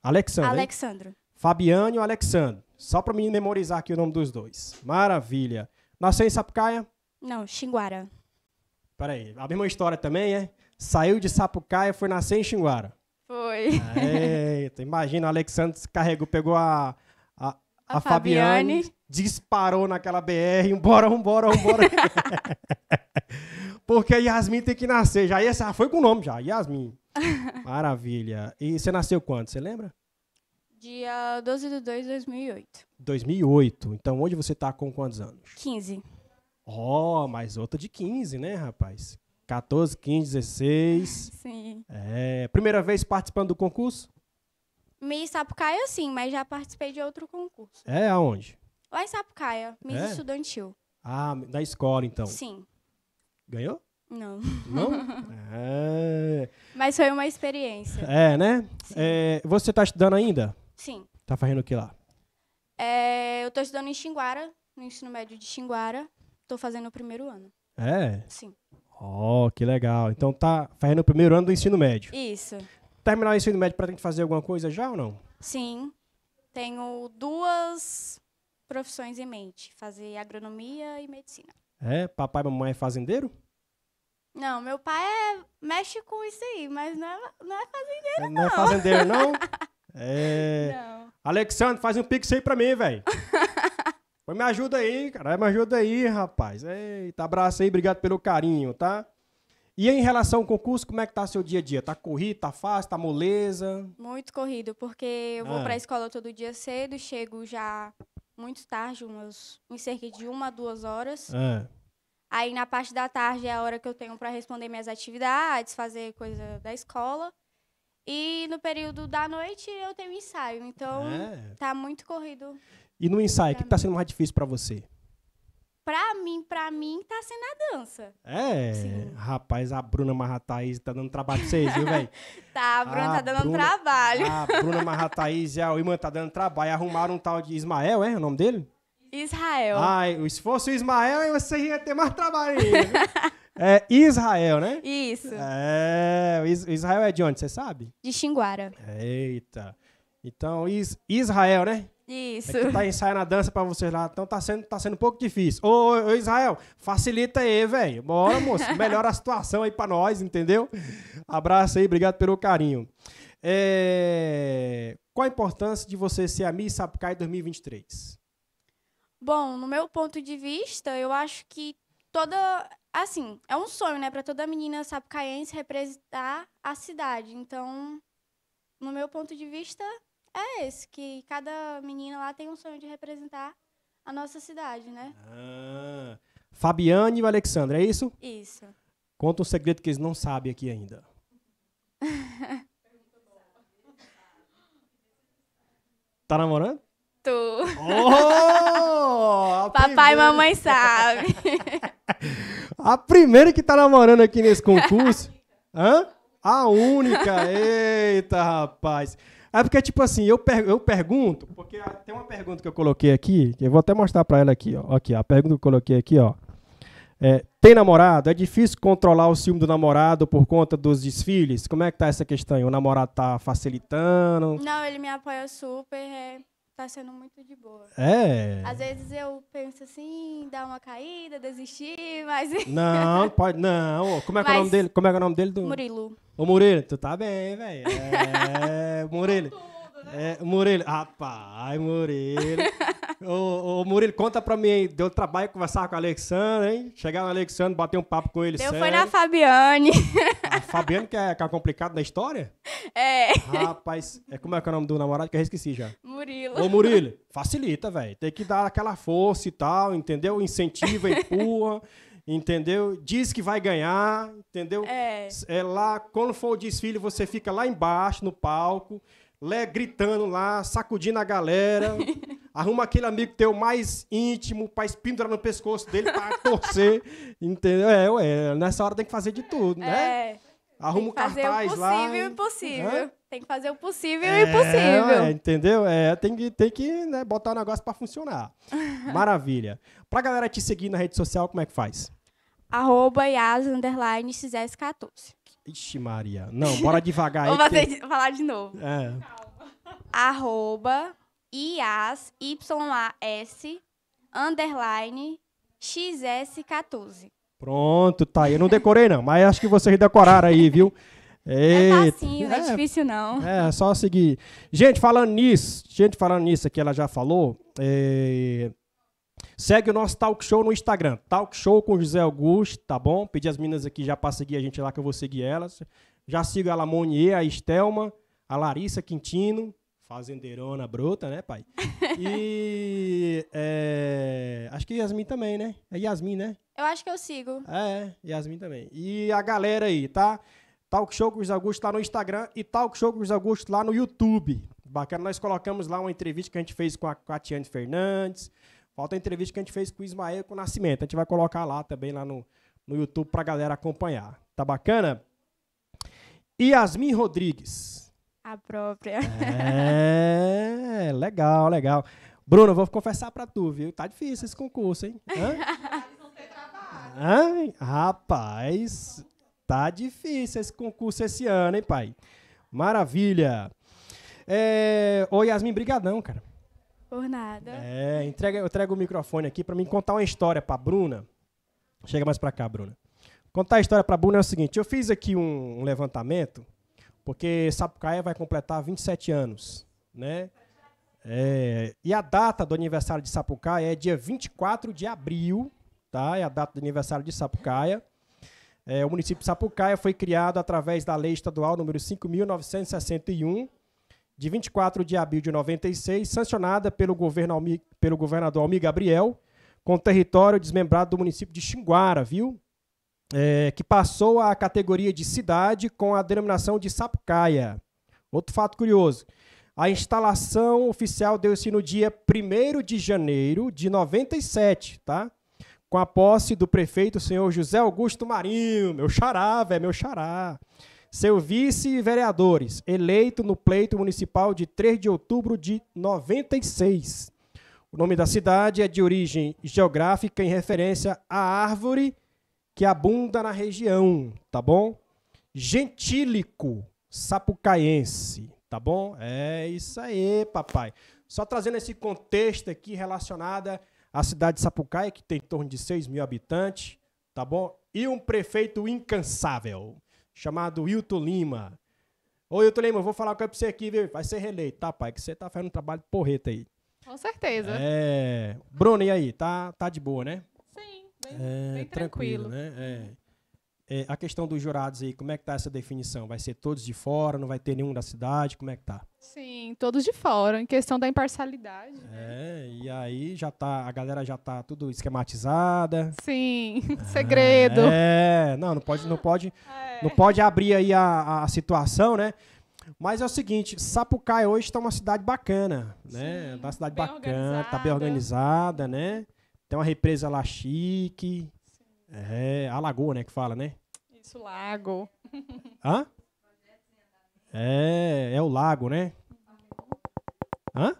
Alexandre. Alexandro. Fabiane e o Alexandre. Só para mim memorizar aqui o nome dos dois. Maravilha. Nasceu em Sapucaia? Não, Xinguara. Peraí, a mesma história também, é? Saiu de Sapucaia, foi nascer em Xinguara. Foi. Eita, imagina, o Alexandre carregou, pegou a, a, a, a Fabiane. Fabiane, disparou naquela BR, embora, embora, embora. Porque a Yasmin tem que nascer. Já, essa ah, foi com o nome, já. Yasmin. Maravilha. E você nasceu quando? Você lembra? Dia 12 de 2 de 2008. 2008. Então, hoje você está com quantos anos? 15. Ó, oh, mais outra de 15, né, rapaz? 14, 15, 16. Sim. É. Primeira vez participando do concurso? Miss Sapucaia, sim, mas já participei de outro concurso. É, aonde? Lá em Sapucaia, Miss é? Estudantil. Ah, na escola, então. Sim. Ganhou? Não. Não? É... Mas foi uma experiência. É, né? É, você está estudando ainda? Sim. Tá fazendo o que lá? É, eu estou estudando em Xinguara, no ensino médio de Xinguara. Estou fazendo o primeiro ano. É? Sim. Oh, que legal. Então tá fazendo o primeiro ano do ensino médio. Isso. Terminar o ensino médio para fazer alguma coisa já ou não? Sim. Tenho duas profissões em mente: fazer agronomia e medicina. É? Papai e mamãe é fazendeiro? Não, meu pai é, mexe com isso aí, mas não é, não é fazendeiro, não. Não é fazendeiro, não? é... Não. Alexandre, faz um pix aí pra mim, velho. me ajuda aí, cara. Me ajuda aí, rapaz. Eita, abraço aí, obrigado pelo carinho, tá? E em relação ao concurso, como é que tá seu dia a dia? Tá corrido, tá fácil, tá moleza? Muito corrido, porque eu vou ah. pra escola todo dia cedo, chego já muito tarde, umas em cerca de uma a duas horas. É. Aí na parte da tarde é a hora que eu tenho para responder minhas atividades, fazer coisa da escola. E no período da noite eu tenho ensaio, então é. tá muito corrido. E no ensaio, o que está sendo mais difícil para você? pra mim, pra mim, tá sendo a dança. É, Sim. rapaz, a Bruna Marrataís tá dando trabalho pra vocês, viu, velho? tá, a Bruna tá a tá dando Bruna, trabalho. A Bruna Marrataís e a Irmã tá dando trabalho. Arrumaram um tal de Ismael, é o nome dele? Israel. Ai, se fosse o Ismael, aí você ia ter mais trabalho ainda. é Israel, né? Isso. É, Israel é de onde, você sabe? De Xinguara. Eita. Então, Is Israel, né? Isso. É tá ensaiando a dança pra vocês lá, então tá sendo, tá sendo um pouco difícil. Ô, ô, ô Israel, facilita aí, velho. Bora, moço. Melhora a situação aí pra nós, entendeu? Abraço aí, obrigado pelo carinho. É... Qual a importância de você ser a Miss Sapucaí 2023? Bom, no meu ponto de vista, eu acho que toda. Assim, é um sonho, né, para toda menina sapucaiense representar a cidade. Então, no meu ponto de vista, é esse, que cada menina lá tem um sonho de representar a nossa cidade, né? Ah, Fabiane e o Alexandre, é isso? Isso. Conta um segredo que eles não sabem aqui ainda. tá namorando? Tô. Oh, Papai e mamãe sabe. a primeira que tá namorando aqui nesse concurso. Hã? A única. Eita, rapaz. É porque, tipo assim, eu, per eu pergunto, porque tem uma pergunta que eu coloquei aqui, que eu vou até mostrar para ela aqui, ó. Aqui, a pergunta que eu coloquei aqui, ó. É, tem namorado? É difícil controlar o ciúme do namorado por conta dos desfiles? Como é que tá essa questão? O namorado tá facilitando? Não, ele me apoia super. É tá sendo muito de boa. É. Às vezes eu penso assim, dar uma caída, desistir, mas. Não, pode. Não. Como é que é o nome dele? Como é que é o nome dele? Do... Murilo. Ô, Murilo, tu tá bem, velho. É, Murilo. Né? É, Murilo, rapaz, Murilo ô, ô, Murilo, conta pra mim, deu trabalho conversar com o Alexandre, hein? Chegar no Alexandre, bater um papo com ele. Deu sério. foi na Fabiane. A Fabiane que é, que é complicado na história? É. Rapaz, é, como é que é o nome do namorado que eu esqueci já? Murilo. Ô, Murilo, facilita, velho. Tem que dar aquela força e tal, entendeu? Incentiva, empurra. entendeu? Diz que vai ganhar, entendeu? É. é lá, quando for o desfile, você fica lá embaixo, no palco, lé, gritando lá, sacudindo a galera. Arruma aquele amigo teu mais íntimo para pendurar no pescoço dele pra torcer. Entendeu? É, ué, nessa hora tem que fazer de tudo, né? É. Arruma o lá. Tem que fazer o possível e o é, impossível. Tem que fazer o possível e o impossível. É, entendeu? É, tem que, tem que né, botar o negócio pra funcionar. Maravilha. Pra galera te seguir na rede social, como é que faz? Arroba Yas, underline, XS14. Ixi, Maria. Não, bora devagar aí. Vou fazer, falar de novo. É. Calma. Arroba IAS, YAS, underline, XS14. Pronto, tá aí. Eu não decorei, não, mas acho que vocês decoraram aí, viu? Eita, é facinho, não é, é difícil não. É, é, só seguir. Gente, falando nisso, gente falando nisso que ela já falou, é... segue o nosso talk show no Instagram, talk show com José Augusto, tá bom? Pedi as meninas aqui já para seguir a gente lá, que eu vou seguir elas. Já sigo a Lamonier, a Estelma, a Larissa Quintino, Fazendeirona bruta, né, pai? E é, acho que Yasmin também, né? É Yasmin, né? Eu acho que eu sigo. É, é Yasmin também. E a galera aí, tá? Talk Show com os Augusto lá tá no Instagram e Talk Show com os Augusto lá no YouTube. Bacana, nós colocamos lá uma entrevista que a gente fez com a, com Fernandes. Falta a entrevista que a gente fez com o Ismael com o Nascimento. A gente vai colocar lá também, lá no, no YouTube, pra galera acompanhar. Tá bacana? Yasmin Rodrigues. A própria. É, legal, legal. Bruno, vou confessar pra tu, viu? Tá difícil esse concurso, hein? Hã? Rapaz, tá difícil esse concurso esse ano, hein, pai? Maravilha. É... Ô, Yasmin, brigadão, cara. Por nada. É, entrega, eu trago o microfone aqui para mim contar uma história pra Bruna. Chega mais pra cá, Bruna. Contar a história pra Bruna é o seguinte, eu fiz aqui um, um levantamento porque Sapucaia vai completar 27 anos. Né? É, e a data do aniversário de Sapucaia é dia 24 de abril, tá? é a data do aniversário de Sapucaia. É, o município de Sapucaia foi criado através da Lei Estadual número 5.961, de 24 de abril de 96, sancionada pelo, governo Almi, pelo governador Almi Gabriel, com território desmembrado do município de Xinguara, viu? é, que passou à categoria de cidade com a denominação de Sapucaia. Outro fato curioso. A instalação oficial deu-se no dia 1 de janeiro de 97, tá? Com a posse do prefeito, senhor José Augusto Marinho, meu xará, velho, meu xará. Seu vice e vereadores, eleito no pleito municipal de 3 de outubro de 96. O nome da cidade é de origem geográfica em referência à árvore que abunda na região, tá bom? Gentílico sapucaense, tá bom? É isso aí, papai. Só trazendo esse contexto aqui relacionado à cidade de Sapucaia, que tem em torno de 6 mil habitantes, tá bom? E um prefeito incansável, chamado Hilton Lima. Ô, Hilton Lima, eu vou falar o que é pra você aqui, viu? Vai ser reeleito, tá, pai? Que você tá fazendo um trabalho porreta aí. Com certeza. É. Bruno, e aí? Tá, tá de boa, né? bem, é, bem tranquilo. tranquilo. né? É. é. a questão dos jurados aí, como é que tá essa definição? Vai ser todos de fora, não vai ter nenhum da cidade? Como é que tá? Sim, todos de fora, em questão da imparcialidade. Né? É, e aí já tá, a galera já tá tudo esquematizada. Sim, ah, segredo. É, não, não pode, não pode, é. não pode abrir aí a, a situação, né? Mas é o seguinte, Sapucaia hoje está uma cidade bacana, né? Sim, tá uma cidade bacana, tá bem organizada, né? Tem uma represa lá chique. Sim. É, a lagoa, né, que fala, né? Isso, lago. Hã? É, é o lago, né? Hã?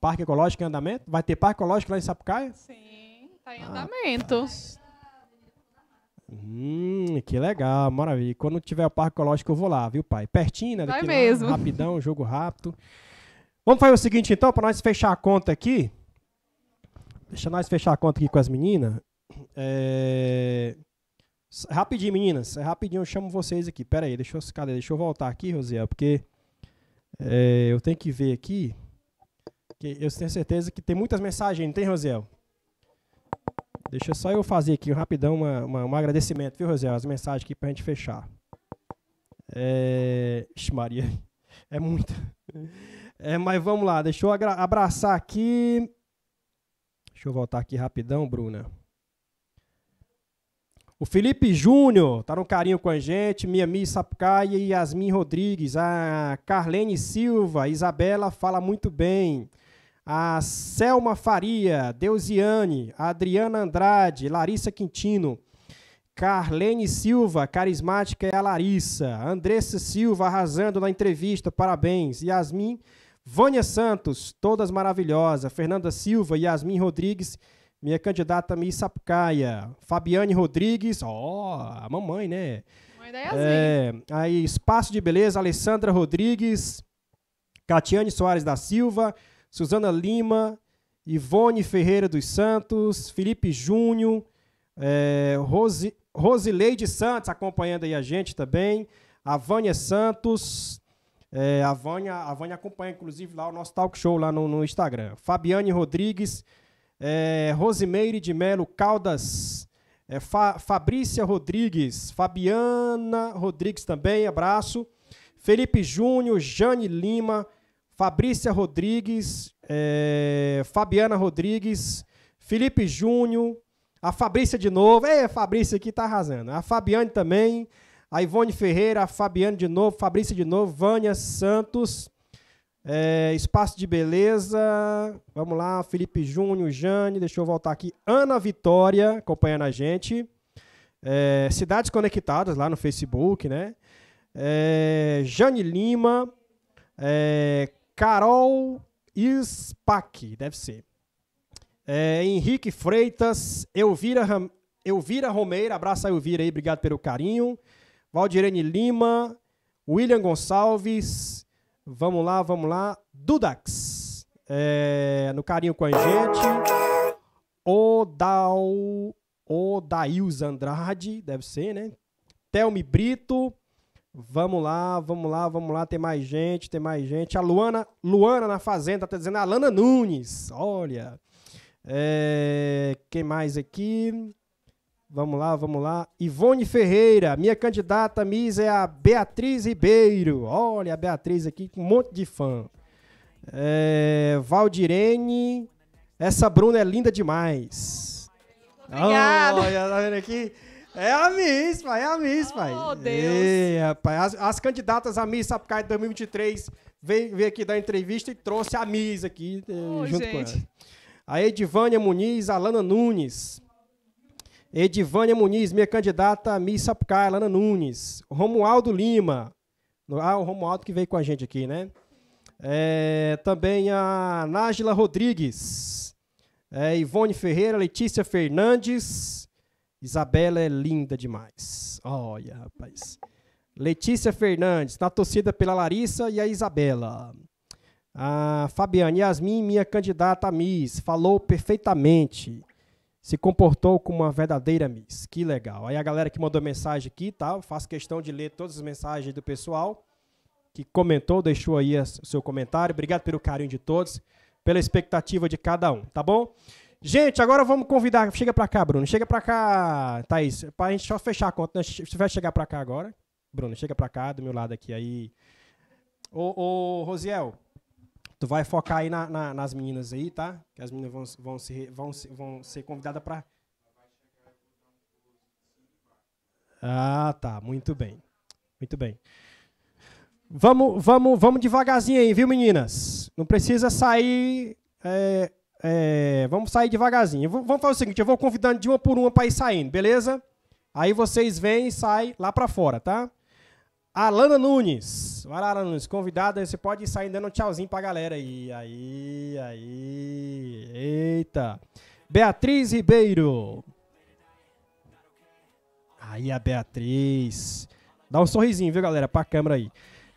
Parque Ecológico em andamento? Vai ter Parque Ecológico lá em Sapucaia? Sim, tá em ah, andamento. Hum, que legal, maravilha. Quando tiver o Parque Ecológico eu vou lá, viu, pai? Pertinho, né? Vai mesmo. Lá, rapidão, jogo rápido. Vamos fazer o seguinte então, para nós fechar a conta aqui. Deixa nós fechar a conta aqui com as meninas. É... Rapidinho, meninas. É rapidinho eu chamo vocês aqui. Pera aí, deixa eu, cadê? Deixa eu voltar aqui, Rosiel, porque é, eu tenho que ver aqui. Que eu tenho certeza que tem muitas mensagens, não tem, Rosiel? Deixa só eu fazer aqui rapidão uma, uma, um agradecimento, viu, Rosiel? As mensagens aqui pra gente fechar. É... Ixi, Maria. É muito. É, mas vamos lá, deixa eu abraçar aqui. Deixa eu voltar aqui rapidão, Bruna. O Felipe Júnior está no carinho com a gente, Miami Sapucaia e Yasmin Rodrigues, a Carlene Silva, Isabela fala muito bem. A Selma Faria, Deusiane, Adriana Andrade, Larissa Quintino, Carlene Silva, carismática é a Larissa, Andressa Silva arrasando na entrevista, parabéns. Yasmin Vânia Santos, todas maravilhosas. Fernanda Silva, Yasmin Rodrigues, minha candidata Miss Sapucaia. Fabiane Rodrigues, ó, a mamãe, né? Mãe da É, aí, Espaço de Beleza, Alessandra Rodrigues, Catiane Soares da Silva, Suzana Lima, Ivone Ferreira dos Santos, Felipe Júnior, é, Rose, Rosileide Santos acompanhando aí a gente também, a Vânia Santos, é, a, Vânia, a Vânia acompanha, inclusive, lá o nosso talk show lá no, no Instagram. Fabiane Rodrigues, é, Rosimeire de Melo Caldas, é, Fa, Fabrícia Rodrigues, Fabiana Rodrigues também, abraço. Felipe Júnior, Jane Lima, Fabrícia Rodrigues, é, Fabiana Rodrigues, Felipe Júnior, a Fabrícia de novo. é, a Fabrícia aqui tá arrasando. A Fabiane também a Ivone Ferreira, a Fabiano de novo, Fabrícia de novo, Vânia Santos, é, Espaço de Beleza, vamos lá, Felipe Júnior, Jane, deixa eu voltar aqui, Ana Vitória acompanhando a gente, é, Cidades Conectadas lá no Facebook, né? É, Jane Lima, é, Carol Spack, deve ser. É, Henrique Freitas, Elvira, Ram Elvira Romeira, abraço a Elvira aí, obrigado pelo carinho. Valdirene Lima, William Gonçalves, vamos lá, vamos lá, Dudax, é, no carinho com a gente, Odal, Odails Andrade, deve ser, né? Telmi Brito, Vamos lá, vamos lá, vamos lá. Tem mais gente, tem mais gente. A Luana, Luana na Fazenda, tá dizendo a Lana Nunes. Olha. É, quem mais aqui? Vamos lá, vamos lá. Ivone Ferreira, minha candidata Miss é a Beatriz Ribeiro. Olha a Beatriz aqui, com um monte de fã. É, Valdirene, essa Bruna é linda demais. Obrigada. Olha, tá vendo aqui? É a Miss, pai, é a Miss, oh, pai. Oh, Deus. É, as, as, candidatas à Miss Sapucaí 2023 veio, veio aqui dar entrevista e trouxe a Miss aqui oh, junto gente. com ela. A Edivânia Muniz, Alana Nunes, Edivânia Muniz, minha candidata Miss Sapucai, Lana Nunes. Romualdo Lima. Ah, o Romualdo que veio com a gente aqui, né? É, também a Nájila Rodrigues. É, Ivone Ferreira, Letícia Fernandes. Isabela é linda demais. Olha, rapaz. Letícia Fernandes, na torcida pela Larissa e a Isabela. A Fabiana Yasmin, minha candidata a Miss, falou perfeitamente se comportou como uma verdadeira Miss. Que legal. Aí a galera que mandou mensagem aqui, tá? faço questão de ler todas as mensagens do pessoal que comentou, deixou aí o seu comentário. Obrigado pelo carinho de todos, pela expectativa de cada um, tá bom? Gente, agora vamos convidar. Chega pra cá, Bruno. Chega pra cá, Thaís. Pra gente só fechar a conta. Né? Se vai chegar pra cá agora. Bruno, chega pra cá, do meu lado aqui aí. Ô, ô Rosiel, Tu vai focar aí na, na, nas meninas aí, tá? Que as meninas vão, vão, vão, vão ser convidadas para. Ah, tá. Muito bem. Muito bem. Vamos, vamos, vamos devagarzinho aí, viu, meninas? Não precisa sair. É, é, vamos sair devagarzinho. Vamos fazer o seguinte: eu vou convidando de uma por uma para ir saindo, beleza? Aí vocês vêm e saem lá para fora, tá? Alana Nunes. Vai lá, Alana Nunes. Convidada, você pode sair dando um tchauzinho pra galera aí. Aí, aí. Eita. Beatriz Ribeiro. Aí a Beatriz. Dá um sorrisinho, viu, galera, pra câmera aí.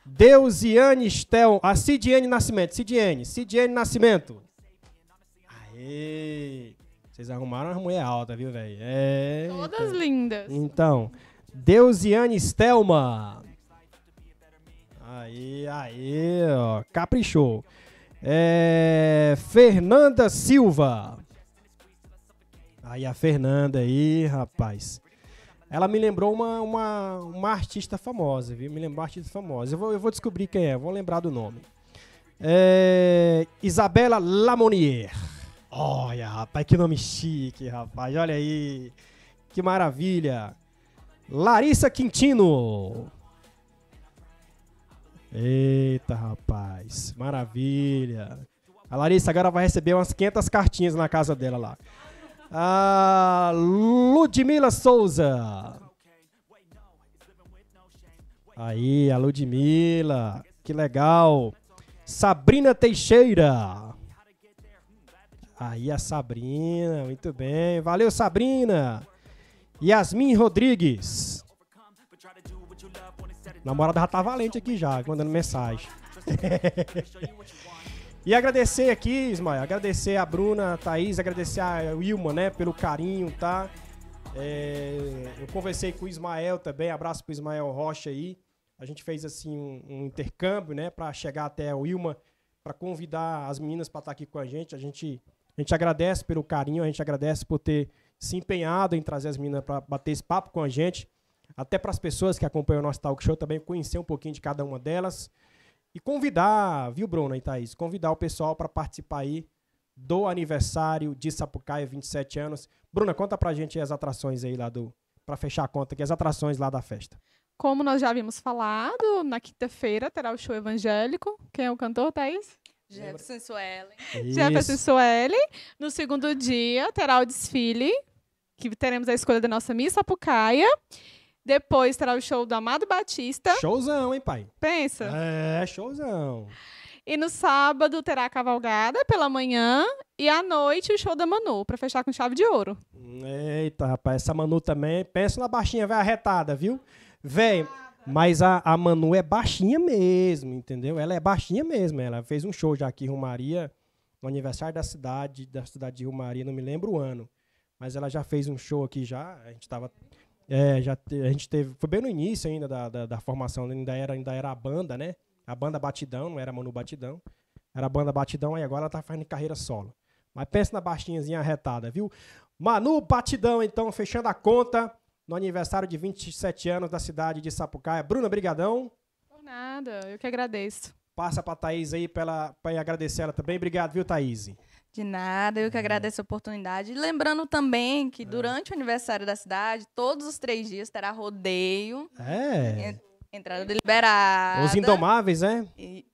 Deusiane Estel. A Cidiane Nascimento. Cidiane. Cidiane Nascimento. Aê. Vocês arrumaram uma mulher alta, viu, velho? É. Todas lindas. Então. Deusiane Stelma. Aí, aí, ó, caprichou. É, Fernanda Silva. Aí a Fernanda aí, rapaz. Ela me lembrou uma, uma, uma artista famosa, viu? Me lembrou uma artista famosa. Eu vou, eu vou descobrir quem é, vou lembrar do nome. É, Isabela Lamonier. Olha, rapaz, que nome chique, rapaz. Olha aí. Que maravilha. Larissa Quintino. Eita, rapaz. Maravilha. A Larissa agora vai receber umas 500 cartinhas na casa dela lá. A Ludmila Souza. Aí, a Ludmila. Que legal. Sabrina Teixeira. Aí a Sabrina, muito bem. Valeu, Sabrina. Yasmin Rodrigues. Namorada já tá valente aqui já, mandando mensagem. E agradecer aqui, Ismael, agradecer a Bruna, a Thaís, agradecer a Wilma, né, pelo carinho, tá? É, eu conversei com o Ismael também, abraço pro Ismael Rocha aí. A gente fez assim um, um intercâmbio, né, para chegar até a Wilma, para convidar as meninas para estar tá aqui com a gente. A gente a gente agradece pelo carinho, a gente agradece por ter se empenhado em trazer as meninas para bater esse papo com a gente até para as pessoas que acompanham o nosso talk show também conhecer um pouquinho de cada uma delas. E convidar, viu, Bruna e Thaís? Convidar o pessoal para participar aí do aniversário de Sapucaia, 27 anos. Bruna, conta pra gente as atrações aí lá do. para fechar a conta aqui, as atrações lá da festa. Como nós já havíamos falado, na quinta-feira terá o show evangélico. Quem é o cantor, Thaís? Jefferson Suelen. Jefferson Suelen. No segundo dia terá o desfile, que teremos a escolha da nossa Miss Sapucaia. Depois terá o show do Amado Batista. Showzão, hein, pai? Pensa. É, showzão. E no sábado terá a cavalgada pela manhã e à noite o show da Manu, para fechar com chave de ouro. Eita, rapaz, essa Manu também, pensa na baixinha, vai arretada, viu? Vem, mas a, a Manu é baixinha mesmo, entendeu? Ela é baixinha mesmo, ela fez um show já aqui em Rumaria, no aniversário da cidade, da cidade de Rumaria, não me lembro o ano. Mas ela já fez um show aqui já, a gente tava é, já te, a gente teve. Foi bem no início ainda da, da, da, formação, ainda era, ainda era a banda, né? A banda Batidão, não era Manu Batidão. Era a banda Batidão e agora ela tá fazendo carreira solo. Mas pensa na baixinhazinha arretada, viu? Manu Batidão, então, fechando a conta no aniversário de 27 anos da cidade de Sapucaia. Bruna, brigadão. Por nada, eu que agradeço. Passa pra Thaís aí pra, ela, pra agradecer ela também. Obrigado, viu, Thaís? De nada, eu que é. agradeço a oportunidade. E lembrando também que é. durante o aniversário da cidade, todos os três dias terá rodeio. É. Entrada deliberada. Os indomáveis, né? E...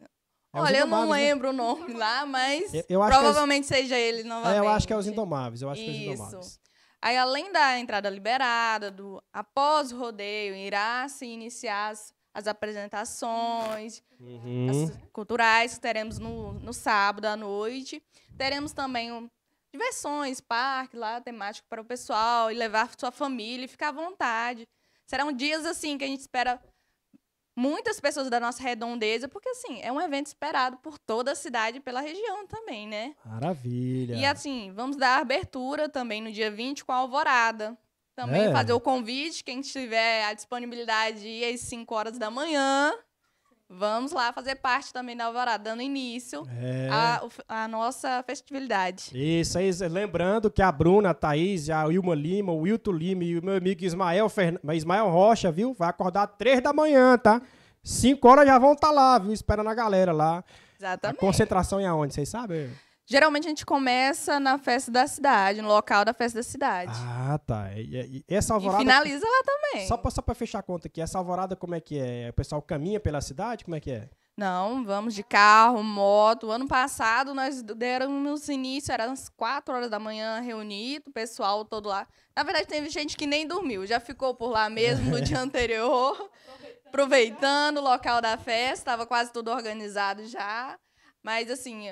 É Olha, eu não né? lembro né? o nome lá, mas eu, eu é provavelmente é seja ele novamente. É, eu acho que é os indomáveis, eu acho Isso. que é os indomáveis. Aí, além da entrada liberada, do após o rodeio, irá se iniciar as, as apresentações uhum. as culturais que teremos no, no sábado à noite. Teremos também um, diversões, parque lá temático para o pessoal e levar sua família e ficar à vontade. Serão dias assim que a gente espera muitas pessoas da nossa redondeza, porque assim, é um evento esperado por toda a cidade e pela região também, né? Maravilha. E assim, vamos dar abertura também no dia 20 com a alvorada. Também é. fazer o convite, quem tiver a disponibilidade ir às 5 horas da manhã. Vamos lá fazer parte também da Alvorada, dando início é. à é. nossa festividade. Isso aí, é lembrando que a Bruna, a Thaís, a Wilma Lima, o Wilton Lima e o meu amigo Ismael, Fern... Ismael Rocha, viu? Vai acordar três da manhã, tá? Cinco horas já vão estar tá lá, viu? Esperando a galera lá. Exatamente. A concentração é aonde, vocês sabem? Geralmente a gente começa na festa da cidade, no local da festa da cidade. Ah, tá. E, e essa alvorada. E finaliza lá também. Só pra, só pra fechar a conta aqui, essa alvorada como é que é? O pessoal caminha pela cidade? Como é que é? Não, vamos de carro, moto. Ano passado nós deramos início, eram as 4 horas da manhã reunido, o pessoal todo lá. Na verdade, teve gente que nem dormiu, já ficou por lá mesmo no dia anterior, aproveitando, aproveitando o local da festa, estava quase tudo organizado já. Mas assim,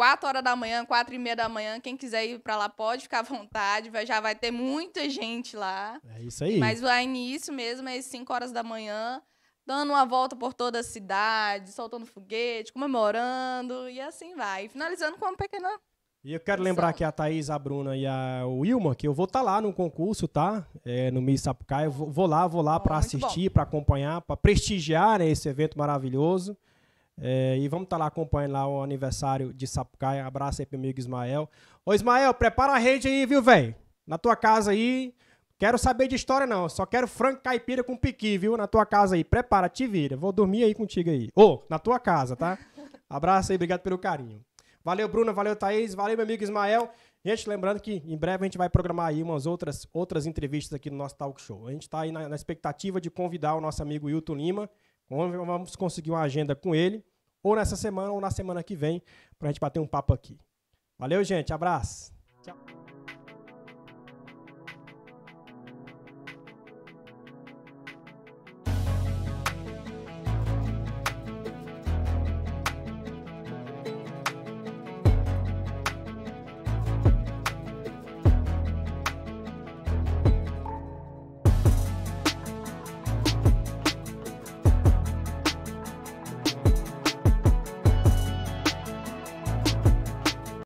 4 horas da manhã, 4 e meia da manhã, quem quiser ir para lá pode ficar à vontade, já vai ter muita gente lá. É isso aí. Mas o início mesmo é 5 horas da manhã, dando uma volta por toda a cidade, soltando foguete, comemorando e assim vai. E finalizando com uma pequena. E eu quero lembrar que a Thaís, a Bruna e a Wilma, que eu vou estar tá lá no concurso, tá? É, no Miss Sapucaia. Vou, vou lá, vou lá para assistir, para acompanhar, para prestigiar né, esse evento maravilhoso. É, e vamos estar tá lá acompanhando lá o aniversário de Sapucaia. Um abraço aí pro amigo Ismael. Ô Ismael, prepara a rede aí, viu, velho? Na tua casa aí. Quero saber de história não, só quero frango caipira com piqui, viu? Na tua casa aí. Prepara, te vira. Vou dormir aí contigo aí. Ô, oh, na tua casa, tá? Abraço aí, obrigado pelo carinho. Valeu, Bruna, valeu, Thaís, valeu, meu amigo Ismael. Gente, lembrando que em breve a gente vai programar aí umas outras, outras entrevistas aqui no nosso talk show. A gente está aí na, na, expectativa de convidar o nosso amigo Hilton Lima. Vamos conseguir uma agenda com ele ou nessa semana ou na semana que vem para a gente bater um papo aqui. Valeu, gente. Abraço. Tchau.